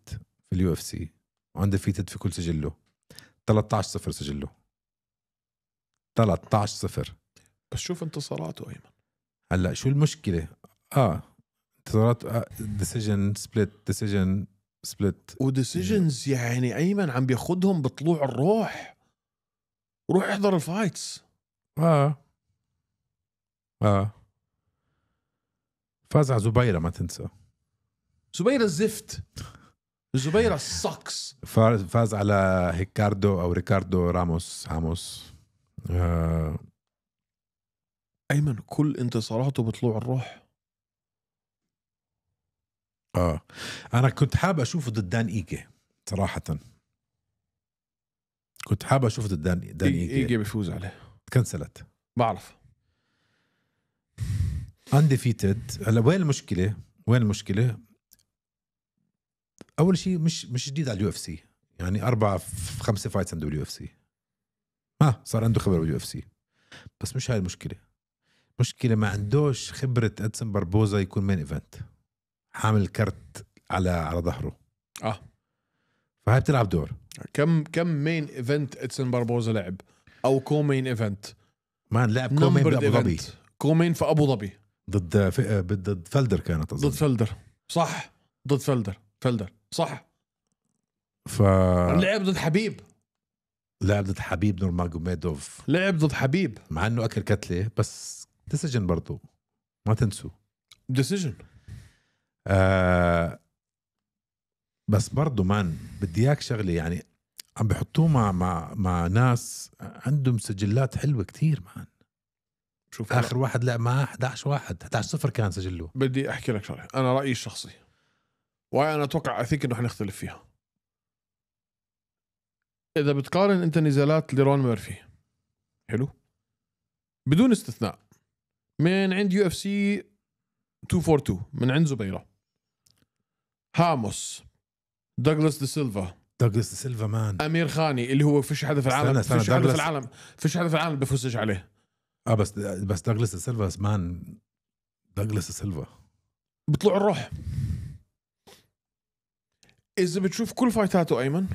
Speaker 1: في اليو اف سي اندفيتد في كل سجله 13 0 سجله 13 0
Speaker 2: بس شوف انتصاراته ايمن
Speaker 1: هلا شو المشكله اه انتصارات ديسيجن سبليت ديسيجن سبلت وديسيجنز يعني ايمن عم بياخذهم بطلوع الروح روح احضر الفايتس اه اه فاز على زبيره ما تنسى زبيره الزفت زبيره السكس فاز على هيكاردو او ريكاردو راموس راموس آه. ايمن كل انتصاراته بطلوع الروح اه انا كنت حابب اشوفه ضد دان ايجي صراحه كنت حابب اشوف ضد دان دان ايجي ايجي بيفوز عليه تكنسلت بعرف انديفيتد هلا وين المشكله؟ وين المشكله؟ اول شيء مش مش جديد على اليو اف سي يعني اربع خمسه فايتس عنده باليو اف سي ها صار عنده خبره باليو اف سي بس مش هاي المشكله مشكلة ما عندوش خبرة ادسن بربوزا يكون مين ايفنت حامل كرت على على ظهره اه فهي بتلعب دور
Speaker 2: كم كم مين ايفنت اتسن باربوزا لعب او كومين ايفنت مان لعب كومين بابو ظبي كومين في ابو ظبي
Speaker 1: ضد ضد فلدر كانت اظن ضد فلدر صح ضد فلدر فلدر صح ف لعب ضد حبيب لعب ضد حبيب نور ماجوميدوف لعب ضد حبيب مع انه اكل كتله بس ديسيجن برضه ما تنسوا ديسيجن آه بس برضه مان بدي اياك شغله يعني عم بحطوه مع مع مع ناس عندهم سجلات حلوه كتير مان شوف اخر واحد لعب معاه 11 واحد 11 صفر كان سجله
Speaker 2: بدي احكي لك شغله انا رايي الشخصي وانا اتوقع اي ثينك انه حنختلف فيها اذا بتقارن انت نزالات ليرون ميرفي حلو بدون استثناء من عند يو اف سي 242 من عند زبيره هاموس دوغلاس دي سيلفا
Speaker 1: دوغلاس دي سيلفا مان
Speaker 2: امير خاني اللي هو فيش حدا في العالم استنى فيش حدا في العالم فيش حدا في العالم
Speaker 1: بفوزش عليه اه بس بس دوغلاس دي سيلفا مان دوغلاس دي سيلفا
Speaker 2: بيطلع الروح اذا بتشوف كل فايتاته ايمن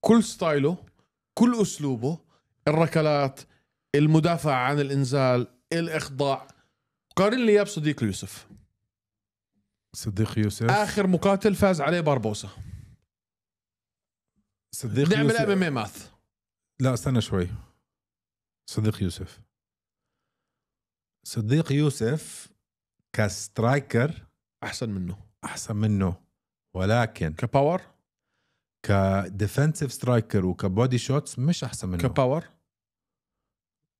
Speaker 2: كل ستايله كل اسلوبه الركلات المدافع عن الانزال الاخضاع قارن لي اياه بصديق
Speaker 1: يوسف صديق يوسف
Speaker 2: اخر مقاتل فاز عليه باربوسا
Speaker 1: صديق نعمل يوسف ام ام ماث لا استنى شوي صديق يوسف صديق يوسف كسترايكر احسن منه احسن منه ولكن كباور كديفنسيف سترايكر وكبودي شوتس مش احسن منه كباور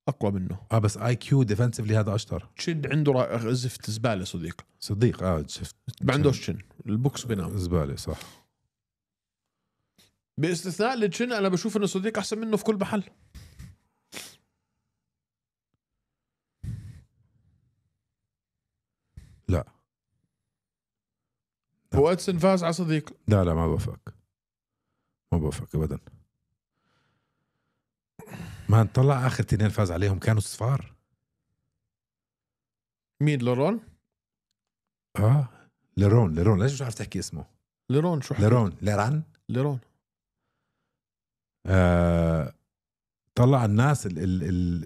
Speaker 1: اقوى منه اه بس اي كيو ديفنسفلي هذا اشطر تشد
Speaker 2: عنده زفت زباله صديق صديق اه زفت ما عندوش تشن البوكس بينام زباله صح باستثناء لتشن انا بشوف انه صديق احسن منه في كل محل لا واتسن فاز على صديق
Speaker 1: لا لا ما بوافقك ما بوافقك ابدا ما طلع اخر تنين فاز عليهم كانوا صفار مين لورون؟ اه لرون لرون ليش مش عارف تحكي اسمه؟ لرون شو حكي؟ لرون ليران؟ لرون آه طلع الناس اللي,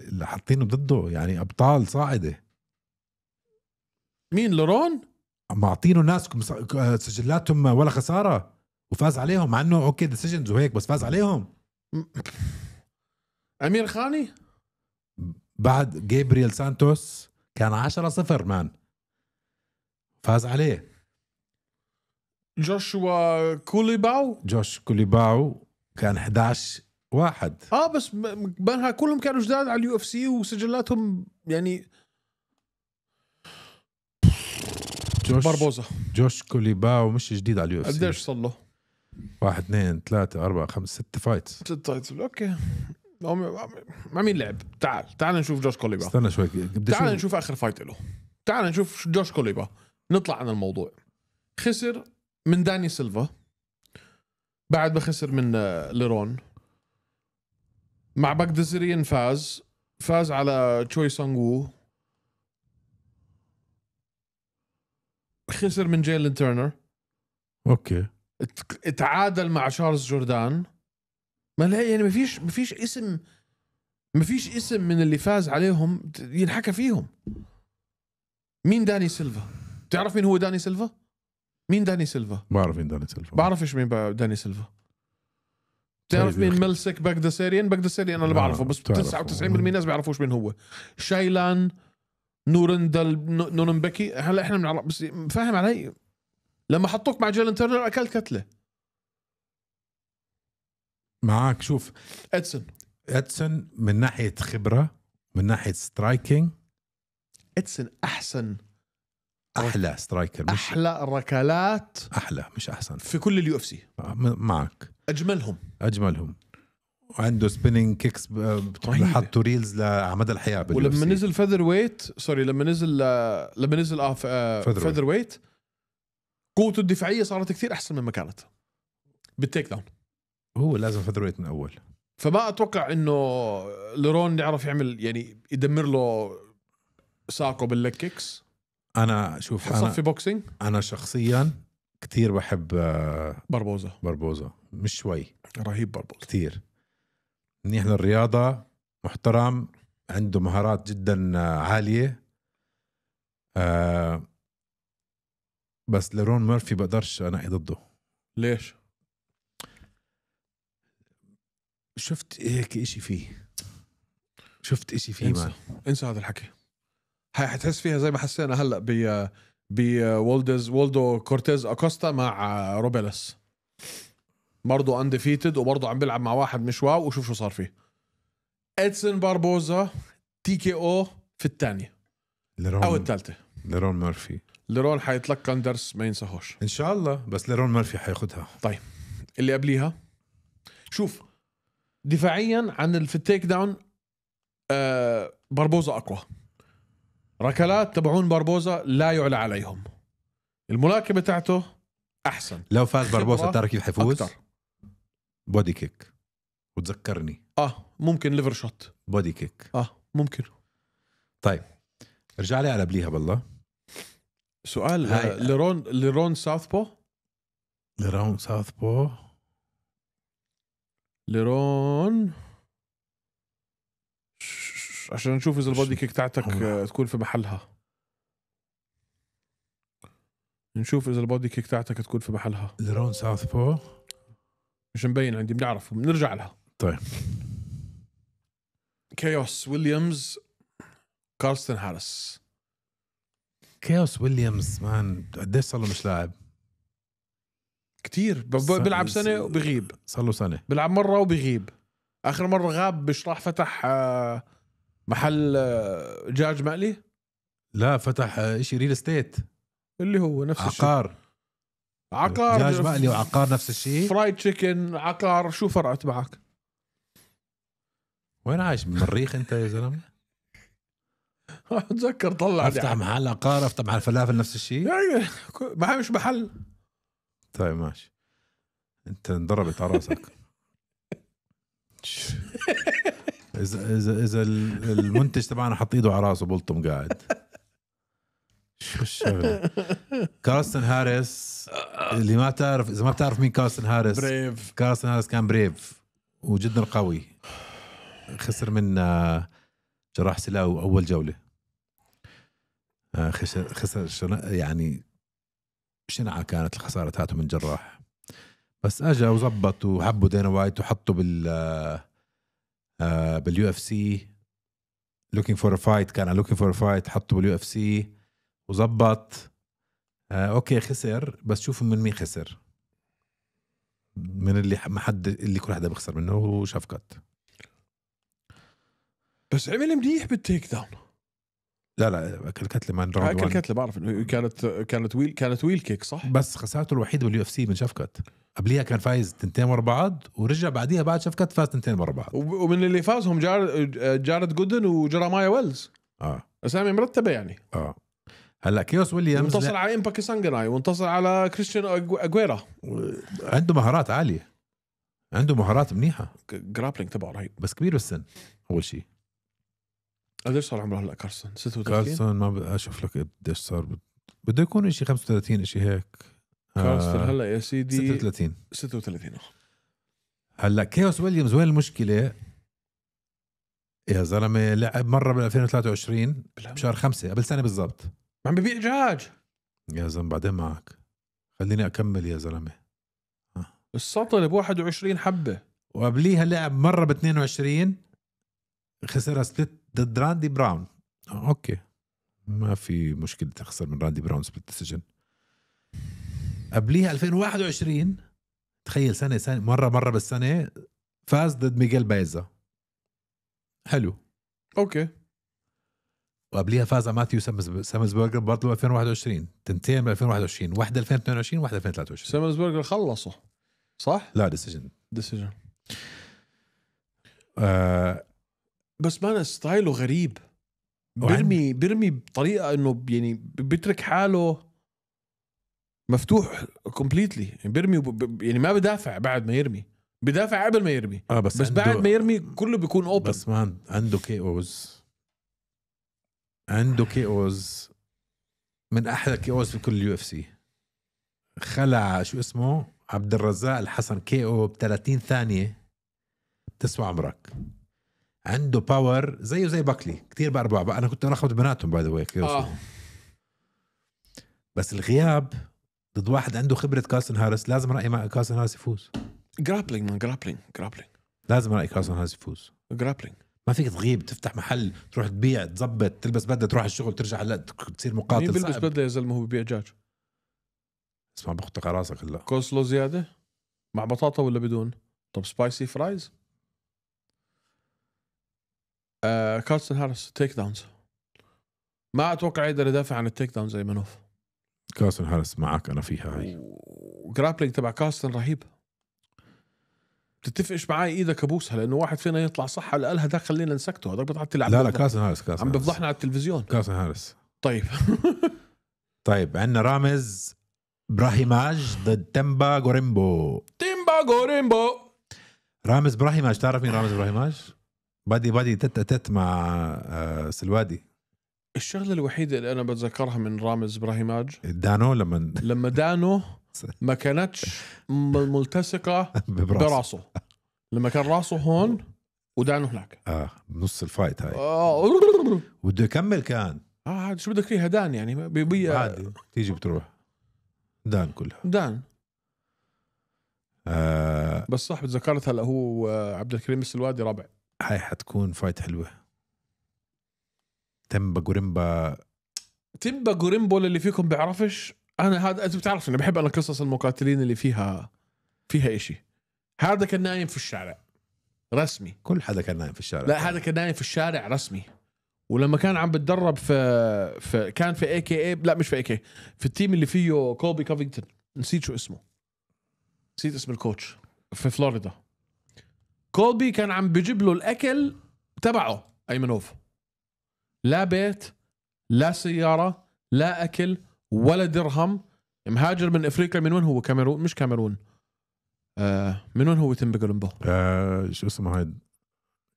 Speaker 1: اللي حاطينه ضده يعني ابطال صاعده مين لورون؟ معطينه ناس آه، سجلاتهم ولا خساره وفاز عليهم مع انه اوكي ديسيجنز وهيك بس فاز عليهم امير خاني بعد جابرييل سانتوس كان 10 0 مان فاز عليه جوشوا كوليباو جوش كوليباو كان 11 واحد اه بس بنها كلهم
Speaker 2: كانوا جداد على اليو اف سي وسجلاتهم يعني
Speaker 1: جوش بربوزة جوش كوليباو مش جديد على اليو اف سي قديش صار له؟ واحد اثنين ثلاثة أربعة خمسة ستة فايتس
Speaker 2: ستة فايتس اوكي مع مين لعب تعال تعال نشوف جوش كوليبا استنى شوي تعال نشوف اخر فايت له تعال نشوف جوش كوليبا نطلع عن الموضوع خسر من داني سيلفا بعد ما خسر من آه، ليرون مع باك فاز فاز على تشوي سونغ وو خسر من جيلين ترنر اوكي اتعادل مع شارلز جوردان ما لا يعني ما فيش ما فيش اسم ما فيش اسم من اللي فاز عليهم ينحكى فيهم مين داني سيلفا تعرف مين هو داني سيلفا مين داني سيلفا
Speaker 1: بعرف مين داني سيلفا
Speaker 2: بعرفش مين داني سيلفا تعرف طيب، مين ملسك باجدساريان سيريان انا اللي بعرفه بس 99% من الناس بيعرفوش مين هو شايلان نورندل نورنبكي هلا احنا بنعرف بس فاهم علي لما حطوك مع جيلن ترنر اكلت كتله
Speaker 1: معاك شوف ادسون ادسون من ناحيه خبره من ناحيه سترايكينج ادسون احسن احلى سترايكر مش احلى ركلات احلى مش احسن في كل اليو اف آه، سي معك اجملهم اجملهم وعنده سبيننج كيكس حطوا ريلز على مدى الحياه ولما نزل
Speaker 2: فيذر ويت سوري لما نزل لما نزل اه فيذر ويت آه، قوته الدفاعيه صارت كثير احسن مما كانت بالتيك داون
Speaker 1: هو لازم فيذرويت من اول
Speaker 2: فما اتوقع انه لرون يعرف يعمل يعني يدمر له ساقه باللككس
Speaker 1: انا شوف انا في بوكسينج انا شخصيا كثير بحب آه، بربوزا بربوزا مش شوي رهيب بربوزا كثير منيح للرياضة محترم عنده مهارات جدا آه، عالية آه بس لرون مورفي بقدرش انا ضده
Speaker 2: ليش؟ شفت هيك إشي فيه شفت إشي فيه انسى انسى هذا الحكي هاي حتحس فيها زي ما حسينا هلا ب ب وولدو كورتيز اكوستا مع روبيلس برضه انديفيتد وبرضه عم بيلعب مع واحد مش واو وشوف شو صار فيه ادسن باربوزا تي كي او في الثانيه او الثالثه
Speaker 1: ليرون مورفي
Speaker 2: ليرون حيتلقى درس ما ينساهوش ان شاء الله بس ليرون مورفي حياخدها طيب اللي قبليها شوف دفاعيا عن في التيك داون آه بربوزا اقوى ركلات تبعون بربوزا لا يعلى عليهم الملاكمه تاعته احسن
Speaker 1: لو فاز بربوزا ترى كيف حيفوز؟ بودي كيك وتذكرني
Speaker 2: اه ممكن ليفر شوت
Speaker 1: بودي كيك
Speaker 2: اه ممكن
Speaker 1: طيب ارجع لي على قبليها بالله سؤال آه، هاي. آه. لرون لرون ساوث بو لرون ساوث بو
Speaker 2: ليرون عشان نشوف اذا البادي كيك تاعتك تكون في محلها نشوف اذا البادي كيك تاعتك تكون في محلها
Speaker 1: ليرون ساوث بو
Speaker 2: مش مبين عندي بنعرف بنرجع لها طيب كيوس ويليامز كارستن هارس
Speaker 1: كيوس ويليامز مان قديش صار له مش لاعب؟ كتير بيلعب سنه وبغيب صار له سنه بيلعب مره وبغيب اخر مره غاب مش راح فتح آه، محل دجاج آه، مقلي لا فتح شيء ريل استيت اللي هو نفس الشيء عقار
Speaker 2: عقار دجاج مقلي وعقار نفس الشيء فرايد تشيكن عقار شو فرق تبعك
Speaker 1: وين عايش بالمريخ انت يا زلمه اتذكر طلع افتح محل عقار افتح محل فلافل نفس الشيء يعني ما مش محل طيب ماشي انت انضربت على راسك اذا اذا اذا المنتج تبعنا حط ايده على راسه بلطم قاعد شو الشغله كارستن هاريس اللي ما تعرف اذا ما بتعرف مين كارستن هاريس بريف كارستن هاريس كان بريف وجدا قوي خسر من آه، جراح سلاو اول جوله آه، خسر خسر يعني شنعه كانت الخساره تاعته من جراح بس اجى وظبط وحبوا دينا وايت وحطوا بال آه، باليو اف سي لوكينج فور فايت كان لوكينج فور فايت حطوا باليو اف سي وظبط آه، اوكي خسر بس شوفوا من مين خسر من اللي ما حد اللي كل حدا بيخسر منه وشفقت بس عمل منيح بالتيك داون لا لا اكل كتله ما راوند اكل كتله بعرف انه كانت كانت ويل كانت ويل كيك صح بس خسارته الوحيده باليو اف سي من شفكت قبليها كان فايز تنتين ورا بعض ورجع بعديها بعد شفكت فاز تنتين ورا بعض
Speaker 2: ومن اللي فازهم جار جارد جودن وجرامايا ويلز اه اسامي مرتبه يعني
Speaker 1: اه هلا كيوس ويليامز وانتصر على
Speaker 2: امباكي سانجناي وانتصر على كريستيان اجويرا
Speaker 1: عنده مهارات عاليه عنده مهارات منيحه جرابلينج تبعه رهيب بس كبير بالسن اول شيء قديش آه، صار عمره هلا كارسون 36 كارسون ما بدي اشوف لك قديش صار بده يكون شيء 35 شيء هيك آه، كارسون
Speaker 2: هلا يا سيدي 36 36
Speaker 1: هلا كيوس ويليامز وين المشكله؟ يا زلمه لعب مره بال 2023 بشهر خمسة قبل سنه بالضبط عم ببيع دجاج يا زلمه بعدين معك خليني اكمل يا زلمه آه. السطل ب 21 حبه وقبليها لعب مره ب 22 خسرها سبليت ضد راندي براون اوكي ما في مشكله تخسر من راندي براون سبليت ديسيجن قبليها 2021 تخيل سنه سنه مره مره بالسنه فاز ضد ميغيل بايزا حلو اوكي وقبليها فاز ماثيو سامز برجر برضه 2021 تنتين من 2021 واحده 2022 واحده 2023 سامز برجر خلصوا صح؟ لا ديسيجن ديسيجن آه، بس
Speaker 2: مان ستايله غريب بيرمي بيرمي بطريقه انه يعني بيترك حاله مفتوح كومبليتلي يعني بيرمي يعني ما بدافع بعد ما يرمي بدافع قبل ما يرمي اه بس, بس بعد ما
Speaker 1: يرمي كله بيكون اوبن بس مان عنده كي اوز عنده كي اوز من احلى كي اوز في كل اليو اف سي خلع شو اسمه عبد الرزاق الحسن كي او ب 30 ثانيه تسوى عمرك عنده باور زيه زي باكلي كثير باربع انا كنت لخبط بناتهم باي ذا واي آه. بس الغياب ضد واحد عنده خبره كاستن هارس لازم راي كاسن كاستن هارس يفوز جرابلينج ما جرابلينج جرابلينج لازم راي كاستن هارس يفوز جرابلينج ما فيك تغيب تفتح محل تروح تبيع تظبط تلبس بدله تروح الشغل ترجع هلا تصير مقاتل مين بيلبس بدله
Speaker 2: يا زلمه هو ببيع دجاج
Speaker 1: اسمع بخطك على راسك هلا كوسلو زياده مع
Speaker 2: بطاطا ولا بدون طب سبايسي فرايز آه، كارسون هارس تيك داونز ما اتوقع يقدر يدافع عن التيك داون زي مانوف
Speaker 1: كارسون هارس معك انا فيها هاي
Speaker 2: وجرابلينج تبع كارسون رهيب بتتفقش معي ايدك كابوسها لانه واحد فينا يطلع صح على الاقل هذاك خلينا نسكته هذاك بيطلع تلعب لا لا كارسون هارس كارسون عم بفضحنا
Speaker 1: على التلفزيون كارسون هارس طيب طيب عندنا رامز ابراهيماج ضد تمبا غوريمبو تمبا غوريمبو رامز ابراهيماج تعرف مين رامز ابراهيماج؟ بادي بادي تت تت مع آه، سلوادي
Speaker 2: الشغله الوحيده اللي انا بتذكرها من رامز ابراهيماج
Speaker 1: دانو لما
Speaker 2: لما دانو ما كانتش ملتصقه براسه لما كان راسه هون ودانو هناك
Speaker 1: اه نص الفايت هاي بده آه. يكمل كان
Speaker 2: اه عاد شو بدك فيها دان يعني بي عادي
Speaker 1: تيجي بتروح دان كلها دان آه
Speaker 2: بس صح تذكرت هلا هو آه، عبد الكريم السلوادي ربع
Speaker 1: هاي حتكون فايت حلوه تمبا جوريمبا
Speaker 2: تمبا جوريمبا اللي فيكم بيعرفش انا هذا انت بتعرف انا بحب انا قصص المقاتلين اللي فيها فيها إشي هذا كان نايم في الشارع
Speaker 1: رسمي كل حدا كان نايم في الشارع لا هذا
Speaker 2: كان نايم في الشارع رسمي ولما كان عم بتدرب في, في كان في اي كي اي لا مش في اي كي في التيم اللي فيه كوبي كافينجتون نسيت شو اسمه نسيت اسم الكوتش في فلوريدا كولبي كان عم بجيب له الاكل تبعه ايمنوف لا بيت لا سياره لا اكل ولا درهم مهاجر من افريقيا من وين هو كاميرون مش كاميرون آه من وين هو تم بقلمبه آه شو اسمه هاي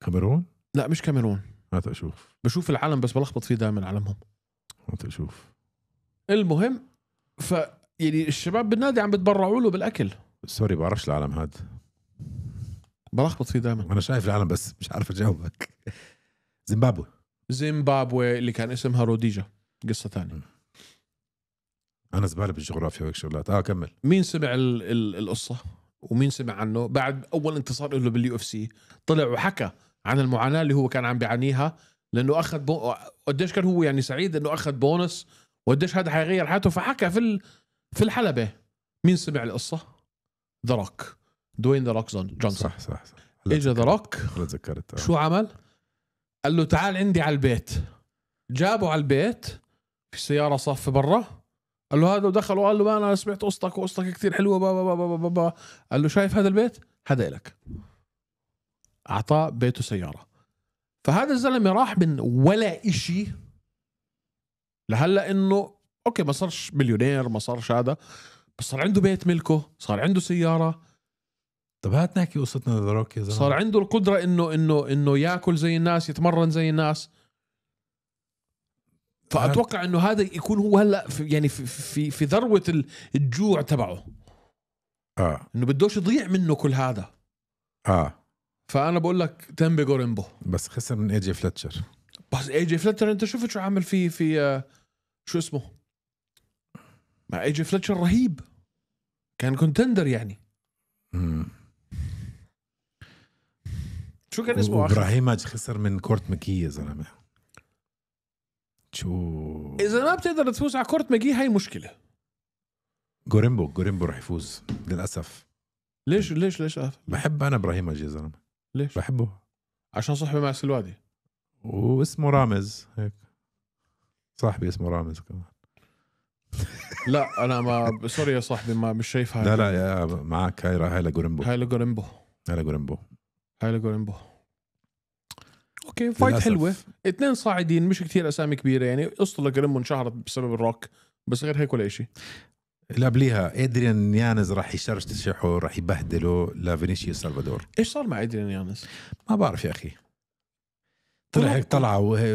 Speaker 2: كاميرون لا مش كاميرون هات اشوف بشوف العالم بس بلخبط فيه دائما علمهم هات اشوف المهم ف يعني الشباب بالنادي عم بتبرعوا له بالاكل
Speaker 1: سوري بعرفش العالم هذا بلخبط فيه دائما انا شايف العالم بس مش عارف اجاوبك
Speaker 2: زيمبابوي زيمبابوي اللي كان اسمها روديجا قصه ثانيه
Speaker 1: انا زباله بالجغرافيا وهيك شغلات اه كمل
Speaker 2: مين سمع الـ الـ القصه ومين سمع عنه بعد اول انتصار له باليو اف سي طلع وحكى عن المعاناه اللي هو كان عم بيعانيها لانه اخذ بو... قديش كان هو يعني سعيد انه اخذ بونس وقديش هذا حيغير حياته فحكى في في الحلبه مين سمع القصه ذا دوين ذا روك جونسون صح صح صح اجى ذا روك
Speaker 1: تذكرت آه. شو
Speaker 2: عمل؟ قال له تعال عندي على البيت جابه على البيت في سياره صف برا قال له هذا دخل وقال له ما انا سمعت قصتك وقصتك كثير حلوه بابا بابا بابا با. قال له شايف هذا البيت؟ هذا إلك اعطاه بيته سياره فهذا الزلمه راح من ولا إشي لهلا انه اوكي ما صارش مليونير ما صارش هذا بس صار عنده بيت ملكه صار عنده سياره
Speaker 1: طب هات نحكي قصتنا لذا يا زلمه صار
Speaker 2: عنده القدره انه انه انه ياكل زي الناس يتمرن زي الناس فاتوقع انه هذا يكون هو هلا في يعني في في, في ذروه الجوع تبعه اه انه بدوش يضيع منه كل هذا اه فانا بقول لك تنبي جوريمبو بس خسر من ايجي فلتشر بس ايجي فلتشر انت شفت شو عمل في في آه، شو اسمه مع ايجي فلتشر رهيب كان كونتندر يعني امم شو كان اسمه اخر؟ ابراهيمج
Speaker 1: خسر من كورت مكي يا زلمه شو
Speaker 2: اذا ما بتقدر تفوز على كورت مكي هاي
Speaker 1: مشكله جوريمبو جوريمبو رح يفوز للاسف ليش ليش ليش بحب انا ابراهيمج يا زلمه ليش؟ بحبه عشان صحبه مع سلوادي واسمه رامز هيك صاحبي اسمه رامز كمان
Speaker 2: لا انا ما سوري يا صاحبي ما مش شايف هاي لا
Speaker 1: لا يا معك هاي هاي لجوريمبو
Speaker 2: هاي لجوريمبو هاي لجوريمبو هاي اللي
Speaker 1: اوكي فايت للأسف. حلوه
Speaker 2: اثنين صاعدين مش كثير اسامي كبيره يعني اسطوله جريمبو انشهرت بسبب الروك بس
Speaker 1: غير هيك ولا شيء اللي قبليها ادريان يانز راح يشرشحه راح يبهدله لفينيسيوس سلفادور ايش صار مع ادريان يانز؟ ما بعرف يا اخي طلع هيك طلعه وهي...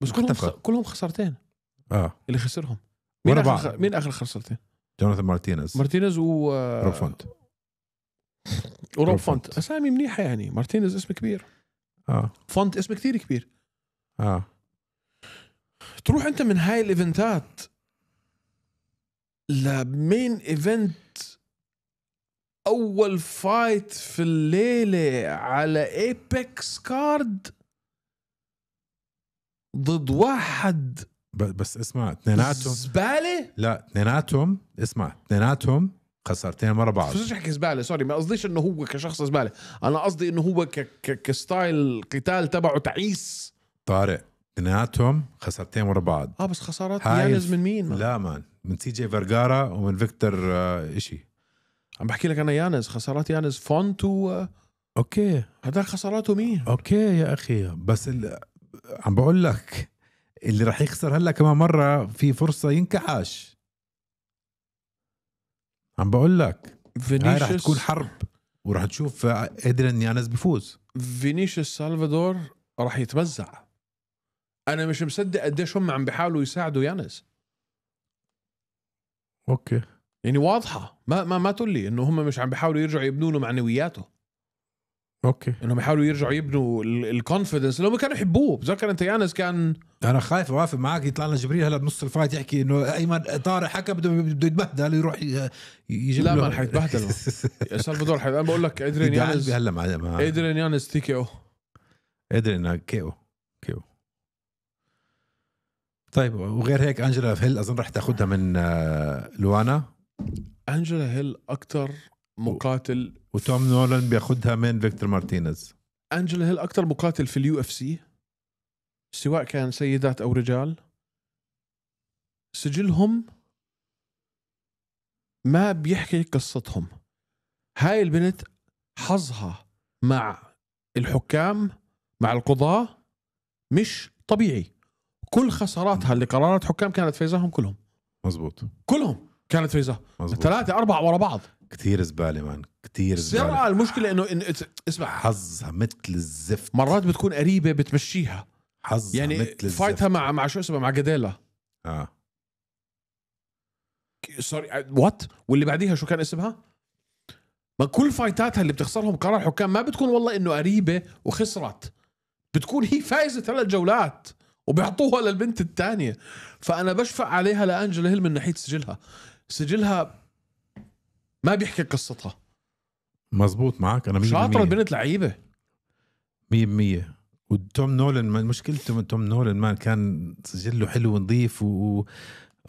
Speaker 1: بس كلهم كلهم خسارتين اه اللي خسرهم مين ورا آخر... بعض
Speaker 2: مين اخر خسارتين؟
Speaker 1: جوناثان مارتينيز
Speaker 2: مارتينيز و آه، روب فونت وروب فونت. اسامي منيحه يعني مارتينيز اسم كبير اه فونت اسم كثير كبير اه تروح انت من هاي الايفنتات لمين ايفنت اول فايت في الليله على ايبكس كارد
Speaker 1: ضد واحد بس اسمع اثنيناتهم زباله لا اثنيناتهم اسمع اثنيناتهم خسارتين ورا بعض بس
Speaker 2: احكي زباله سوري ما قصديش انه هو كشخص زباله انا قصدي انه هو ك... ك... كستايل قتال تبعه
Speaker 1: تعيس طارق اثنيناتهم خسارتين ورا بعض اه بس خسارات يانز من مين ما. لا مان من سي جي فرجارا ومن فيكتور آه إشي عم بحكي لك انا يانز خسارات يانز فونت و آه، اوكي هذا خساراته مين اوكي يا اخي بس ال... عم بقول لك اللي راح يخسر هلا كمان مره في فرصه ينكحش عم بقول لك هاي رح تكون حرب ورح تشوف قدر يانز بيفوز فينيسيوس سالفادور راح
Speaker 2: يتمزع انا مش مصدق قديش هم عم بيحاولوا يساعدوا يانس اوكي يعني واضحه ما ما ما تقول لي انه هم مش عم بيحاولوا يرجعوا يبنوا له معنوياته اوكي انهم يحاولوا يرجعوا يبنوا الكونفدنس اللي هم
Speaker 1: كانوا يحبوه بتذكر انت يانس كان انا خايف اوافق معك يطلع لنا جبريل هلا بنص الفايت يحكي انه ايمن طارق حكى بده بده يتبهدل يروح يجيب لا ما رح يتبهدل
Speaker 2: سلفادور انا بقول لك ادرين يانس هلا مع
Speaker 1: ادرين يانس تي كي او ادرين آه، كي او كي او طيب وغير هيك انجلا هيل اظن رح تاخذها من آه، لوانا انجلا هيل اكثر مقاتل وتوم نولان بياخدها من فيكتور مارتينيز
Speaker 2: انجلا هيل اكثر مقاتل في اليو اف سي سواء كان سيدات او رجال سجلهم ما بيحكي قصتهم هاي البنت حظها مع الحكام مع القضاة مش طبيعي كل خساراتها اللي قرارات حكام كانت فايزاهم كلهم مزبوط كلهم كانت فايزاها ثلاثة أربعة ورا بعض
Speaker 1: كثير زباله مان كثير زباله سرعه
Speaker 2: المشكله انه إن اسمع
Speaker 1: حظها مثل الزفت
Speaker 2: مرات بتكون قريبه بتمشيها حظها يعني مثل فايتها مع مع شو اسمه مع جديلا اه سوري وات واللي بعديها شو كان اسمها؟ ما كل فايتاتها اللي بتخسرهم قرار حكام ما بتكون والله انه قريبه وخسرت بتكون هي فايزه ثلاث جولات وبيعطوها للبنت الثانيه فانا بشفق عليها لانجلا هيل من ناحيه سجلها سجلها ما بيحكي قصتها
Speaker 1: مزبوط معك انا 100% شاطره البنت لعيبه 100% وتوم نولن مشكلته من توم نولن ما كان سجله حلو ونظيف و...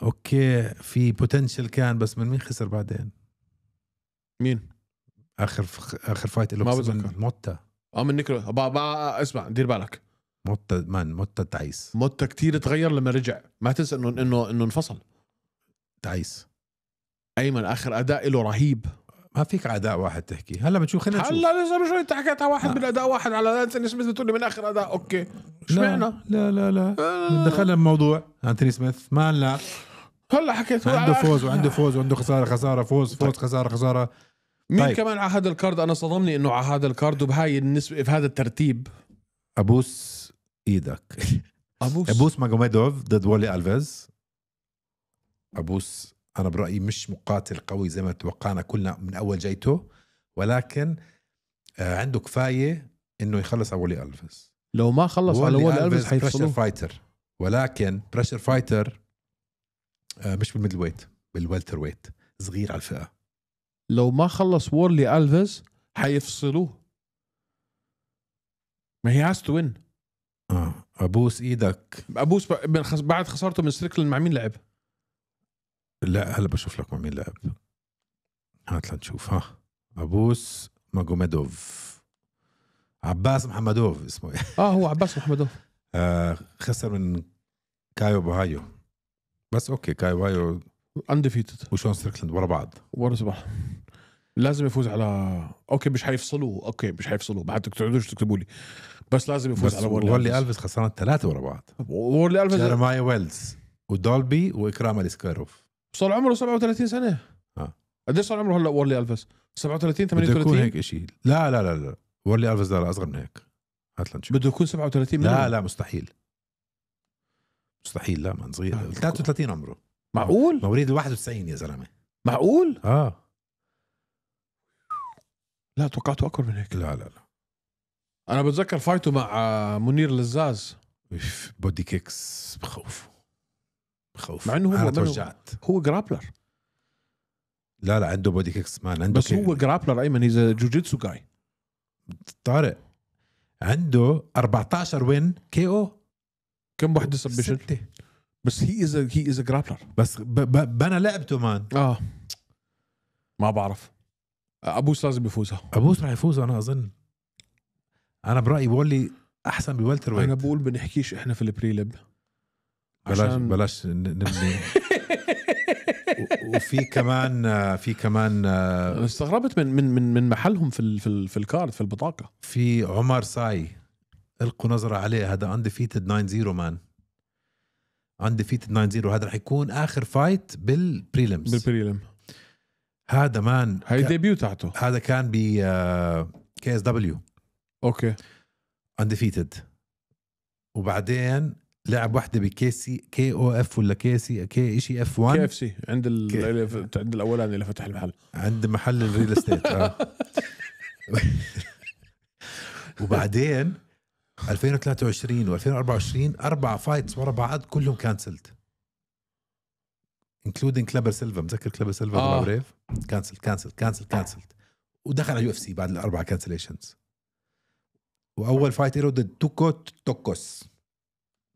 Speaker 1: اوكي في بوتنشل كان بس من مين خسر بعدين؟ مين؟ اخر فخ... اخر فايت له ما بتذكر موتا
Speaker 2: اه من نيكرو با... با... اسمع دير بالك موتا مان موتا تعيس موتا كتير تغير لما رجع ما تنسى انه انه انه انفصل
Speaker 1: تعيس ايمن اخر اداء له رهيب ما فيك اداء واحد تحكي هلا بتشوف خلينا نشوف
Speaker 2: هلا لسه من شوي انت حكيتها واحد من اداء واحد على انتوني سميث بتقول لي من اخر اداء اوكي شمعنا لا لا لا, آه. دخلنا
Speaker 1: بموضوع انتوني سميث ما لا هلا حكيت عنده فوز وعنده فوز وعنده خساره خساره فوز فوز طيب. خساره خساره مين طيب. كمان
Speaker 2: على هذا الكارد انا صدمني انه على هذا الكارد وبهاي النسبه هذا الترتيب
Speaker 1: ابوس ايدك ابوس ابوس ماجوميدوف ضد ولي الفيز ابوس انا برايي مش مقاتل قوي زي ما توقعنا كلنا من اول جايته ولكن آه، عنده كفايه انه يخلص على ولي الفيس لو ما خلص على ولي الفيس حيفصلوه فايتر ولكن بريشر فايتر آه، مش بالميدل ويت بالوالتر ويت صغير على الفئه
Speaker 2: لو ما خلص وورلي الفيز حيفصلوه ما هي هاز وين اه ابوس ايدك ابوس بعد خسارته من ستريكلين مع مين لعب؟
Speaker 1: لا هلا بشوف لك مع مين لعب هات لنشوف ها ابوس ماجوميدوف عباس محمدوف اسمه اه هو عباس محمدوف آه خسر من كايو بوهايو بس اوكي كايو بوهايو انديفيتد وشون ستريكلاند ورا بعض ورا صباح لازم يفوز على
Speaker 2: اوكي مش حيفصلوا اوكي مش حيفصلوا بعد تقعدوش تكتبوا لي بس لازم يفوز بس على وورلي, وورلي الفيز
Speaker 1: خسران ثلاثه ورا بعض وورلي الفيز جيرمايا ويلز ودولبي واكرام اليسكاروف صار عمره 37 سنه اه قديش صار عمره هلا وورلي الفيس 37 38 بده يكون هيك شيء لا لا لا لا وورلي الفيس لا اصغر من هيك هات لنشوف بده يكون 37 لا لا مستحيل مستحيل لا من صغير 33 عمره معقول مواليد 91 يا زلمه معقول اه لا توقعته اكبر من هيك لا لا لا انا
Speaker 2: بتذكر فايته مع آه، منير لزاز
Speaker 1: بودي كيكس بخوف خوف مع انه هو توجعت هو جرابلر لا لا عنده بودي كيكس مان عنده بس كيك. هو جرابلر ايمن هيز جوجيتسو جاي طارق عنده 14 وين كي او كم وحده سبشن؟ ستة بس هي از هي از جرابلر بس بنى لعبته مان اه ما بعرف ابوس لازم يفوزها ابوس راح يفوز انا اظن انا برايي بولي احسن بوالتر ويت انا بقول بنحكيش احنا في البريلب عشان بلاش بلاش نبني وفي كمان في كمان آه، استغربت من من من من محلهم في في في الكارد في البطاقه في عمر ساي القوا نظره عليه هذا انديفيتد 9 0 مان انديفيتد 9 0 هذا رح يكون اخر فايت بالبريلمز بالبريلم هذا مان هاي الديبيو تاعته هذا كان ب كي اس دبليو اوكي انديفيتد وبعدين لعب واحده بكيسي كي او اف ولا كيسي كي شيء اف 1 كي اف سي عند
Speaker 2: ال... عند الاولاني اللي فتح المحل عند
Speaker 1: محل الريل استيت آه. وبعدين 2023 و2024 اربع فايتس ورا بعض كلهم كانسلت انكلودينج كلابر سيلفا مذكر كلابر سيلفا آه. بريف كانسلت كانسلت كانسلت كانسلت ودخل على يو اف سي بعد الاربع كانسليشنز واول فايت له ضد توكو توكوس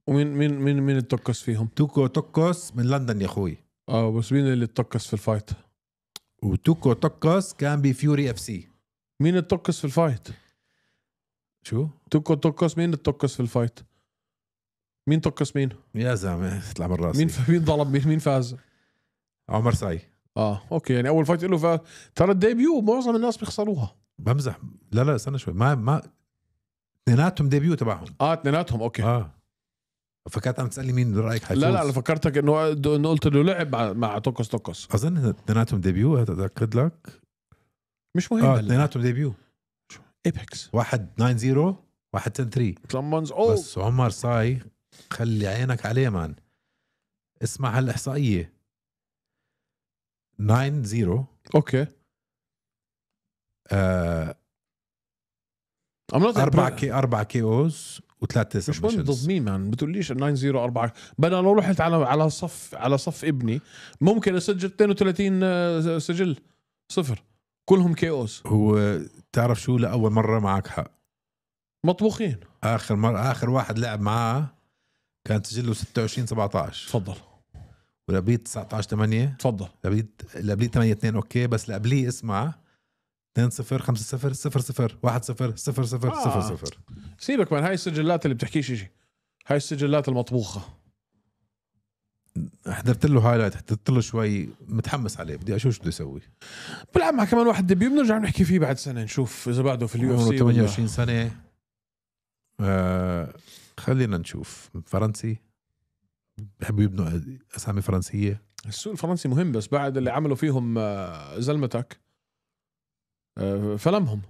Speaker 1: ومين مين مين مين اتطكس فيهم؟ توكو توكس من لندن يا اخوي اه بس مين اللي اتطكس في الفايت؟ وتوكو توكس كان بفيوري اف سي
Speaker 2: مين اتطكس في الفايت؟ شو؟ توكو توكس مين اتطكس في الفايت؟
Speaker 1: مين طكس مين؟ يا زلمه اطلع من راسي مين ف...
Speaker 2: مين ضرب مين مين فاز؟
Speaker 1: عمر ساي اه اوكي يعني اول فايت له فاز ترى الديبيو معظم الناس بيخسروها بمزح لا لا استنى شوي ما ما اثنيناتهم ديبيو تبعهم اه اثنيناتهم اوكي اه فكانت عم تسالني مين برايك حيفوز لا لا انا
Speaker 2: فكرتك انه انه قلت له لعب
Speaker 1: مع, مع توكس توكس اظن اثنيناتهم ديبيو اتاكد لك مش مهم اه اثنيناتهم ديبيو ايبكس واحد 9 0 واحد 10 3 سمونز اولد بس عمر صاي خلي عينك عليه مان اسمع هالاحصائيه 9 0 اوكي آه I'm not 4 كي أربعة كي اوز وثلاث تسع
Speaker 2: مش مهم مين مان بتقوليش 904 بدل لو رحت على على صف على صف ابني ممكن اسجل 32
Speaker 1: آه، سجل صفر كلهم كيوس هو تعرف شو لاول مره معك حق مطبوخين اخر مره اخر واحد لعب معاه كان سجله 26 17 تفضل ولبيت 19 8 تفضل لبيت لبيت 8 2 اوكي بس لقبليه اسمع 2 0 5 0 0 0 1 0 0 0 0 0
Speaker 2: سيبك من هاي السجلات اللي بتحكيش
Speaker 1: شيء هاي السجلات المطبوخه حضرت له هايلايت حضرت له شوي متحمس عليه بدي اشوف شو بده يسوي بلعب مع كمان واحد دبي بنرجع بنحكي فيه بعد سنه نشوف اذا بعده في اليو اف سي 28 سنه آه خلينا نشوف فرنسي بحبوا يبنوا اسامي فرنسيه
Speaker 2: السوق الفرنسي مهم بس بعد اللي عملوا فيهم آه، زلمتك فلمهم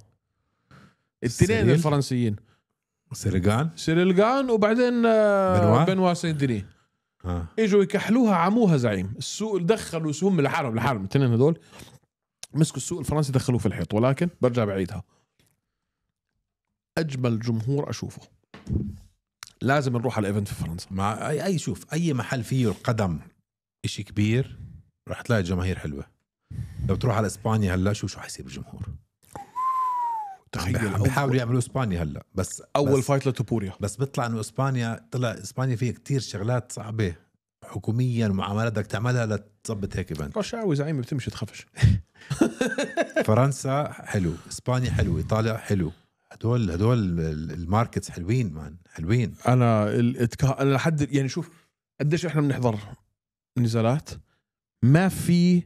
Speaker 2: الاثنين الفرنسيين سيرجان سيرجان وبعدين آه، بنوا بنوا سيدني آه. اجوا يكحلوها عموها زعيم السوق دخلوا هم لحالهم لحالهم الاثنين هذول مسكوا السوق الفرنسي دخلوه في الحيط ولكن برجع بعيدها اجمل جمهور اشوفه
Speaker 1: لازم نروح على ايفنت في فرنسا مع اي شوف اي محل فيه القدم اشي كبير راح تلاقي جماهير حلوه لو تروح على اسبانيا هلا شو شو حيصير بالجمهور تخيل بيحاولوا يعملوا اسبانيا هلا بس اول بس فايت لتوبوريا بس بيطلع انه اسبانيا طلع اسبانيا فيها كتير شغلات صعبه حكوميا ومعاملات بدك تعملها لتظبط هيك ايفنت قشاوي زعيم بتمشي تخفش فرنسا حلو اسبانيا حلو ايطاليا حلو هدول هدول الماركتس حلوين مان حلوين انا الاتكا... انا لحد يعني شوف قديش احنا بنحضر نزالات
Speaker 2: ما في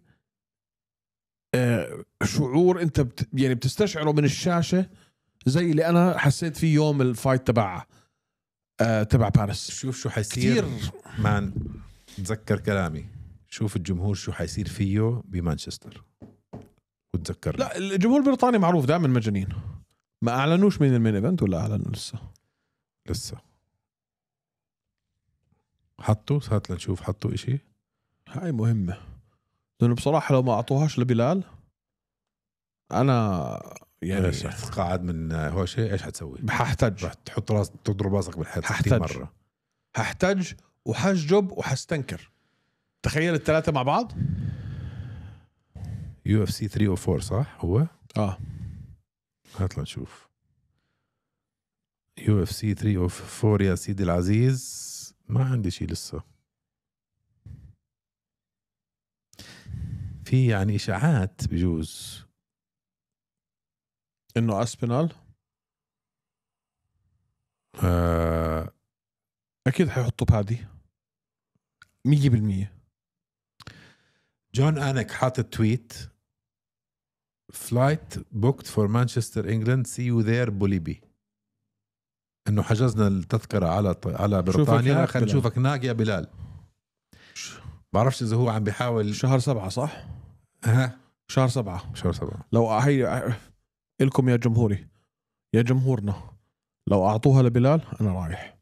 Speaker 2: آه، شعور انت بت يعني بتستشعره من الشاشه زي اللي انا حسيت فيه يوم الفايت تبع
Speaker 1: آه، تبع باريس شوف شو حيصير مان تذكر كلامي شوف الجمهور شو حيصير فيه بمانشستر وتذكر لا
Speaker 2: الجمهور البريطاني معروف دائما مجانين ما اعلنوش مين المين ايفنت ولا اعلنوا لسه لسه حطوا هات لنشوف حطوا اشي هاي
Speaker 1: مهمه لانه بصراحه لو ما اعطوهاش لبلال انا يعني ايش قاعد من هوشه ايش حتسوي؟ ححتج رح تحط راس تضرب راسك بالحيط ححتج مره ححتج وحجب وحستنكر تخيل الثلاثه مع بعض يو اف سي 3 او 4 صح هو؟ اه هات لنشوف يو اف سي 3 او 4 يا سيدي العزيز ما عندي شيء لسه في يعني اشاعات بجوز انه اسبينال آه، اكيد حيحطوا بادي 100% جون انك حاطط تويت فلايت بوكت فور مانشستر انجلاند سي يو ذير بوليبي انه حجزنا التذكره على على بريطانيا خلينا نشوفك هناك يا بلال بعرفش اذا هو عم
Speaker 2: بيحاول شهر سبعة صح؟ ها شهر سبعة شهر سبعة لو هي الكم يا جمهوري يا جمهورنا لو اعطوها لبلال انا رايح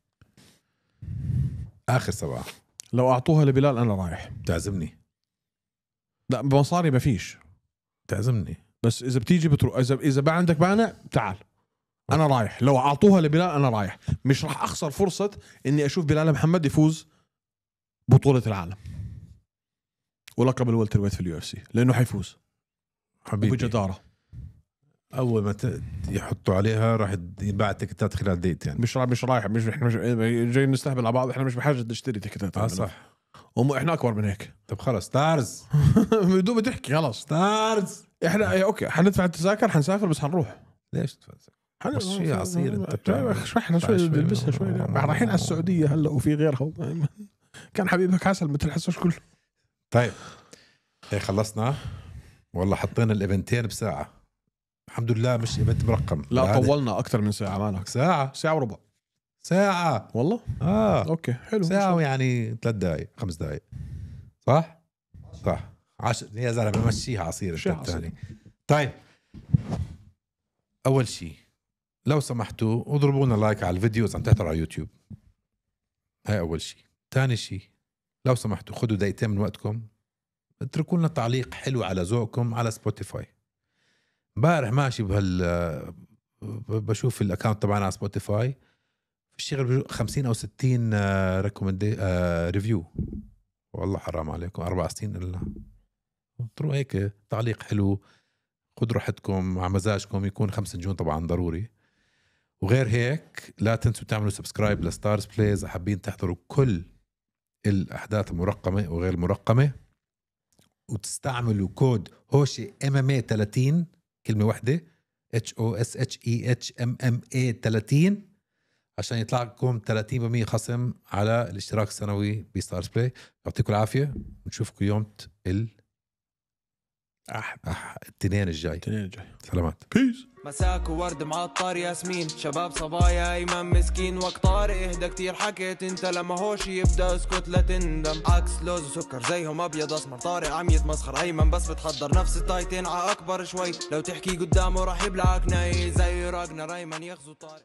Speaker 2: اخر سبعة لو اعطوها لبلال انا رايح تعزمني لا بمصاري ما فيش تعزمني بس اذا بتيجي بتروح اذا اذا ما عندك مانع تعال انا رايح لو اعطوها لبلال انا رايح مش راح اخسر فرصه اني اشوف بلال محمد يفوز بطوله العالم
Speaker 1: ولقب الولتر ويت في اليو اف سي لانه حيفوز حبيبي
Speaker 2: وبجداره اول ما
Speaker 1: يحطوا عليها راح يباع تكتات خلال ديت يعني
Speaker 2: مش رايح مش رايح مش احنا مش جايين نستهبل على بعض احنا مش بحاجه نشتري تكتات اه صح هم احنا اكبر من هيك طب خلص ستارز بدون ما تحكي خلص ستارز احنا إيه، اوكي حندفع التذاكر حنسافر بس حنروح
Speaker 1: ليش تدفع التذاكر؟ عصير انت
Speaker 2: احنا شوي نلبسها شوي رايحين على السعوديه هلا وفي غيرها كان حبيبك عسل ما تلحسوش كله
Speaker 1: طيب هي إيه، خلصنا والله حطينا الايفنتين بساعه الحمد لله مش ايفنت مرقم لا يعني طولنا اكثر من ساعه مالك ساعه ساعه وربع ساعة والله؟ اه اوكي حلو ساعة يعني ثلاث دقائق خمس دقائق صح؟ صح عشر يا زلمة مشيها عصير الشيء الثاني طيب أول شيء لو سمحتوا اضربوا لنا لايك على الفيديو اذا عم تحضروا على يوتيوب هاي أول شيء ثاني شيء لو سمحتوا خدوا دقيقتين من وقتكم اتركوا لنا تعليق حلو على ذوقكم على سبوتيفاي امبارح ماشي بهال بشوف الاكونت تبعنا على سبوتيفاي بشتغل 50 او 60 ريكومندي ريفيو والله حرام عليكم اربع سنين الا تروح هيك تعليق حلو خذوا راحتكم على مزاجكم يكون خمس نجوم طبعا ضروري وغير هيك لا تنسوا تعملوا سبسكرايب لستارز بلايز حابين تحضروا كل الاحداث المرقمه وغير المرقمه وتستعملوا كود هوشي ام ام اي 30 كلمه واحده اتش او اس اتش اي اتش ام ام اي 30 عشان يطلع لكم 30% خصم على الاشتراك السنوي بستارز بلاي يعطيكم العافيه ونشوفكم يوم ال اح اح التنين الجاي التنين الجاي سلامات
Speaker 2: بيس مساك وورد معطر ياسمين شباب صبايا ايمن مسكين وقت طارق اهدى كتير حكيت انت لما هوش يبدا اسكت لا تندم عكس لوز وسكر زيهم ابيض اسمر طارق عم يتمسخر ايمن بس بتحضر نفس التايتين ع اكبر شوي لو تحكي قدامه راح يبلعك ناي زي راجنا ريمان يغزو طارق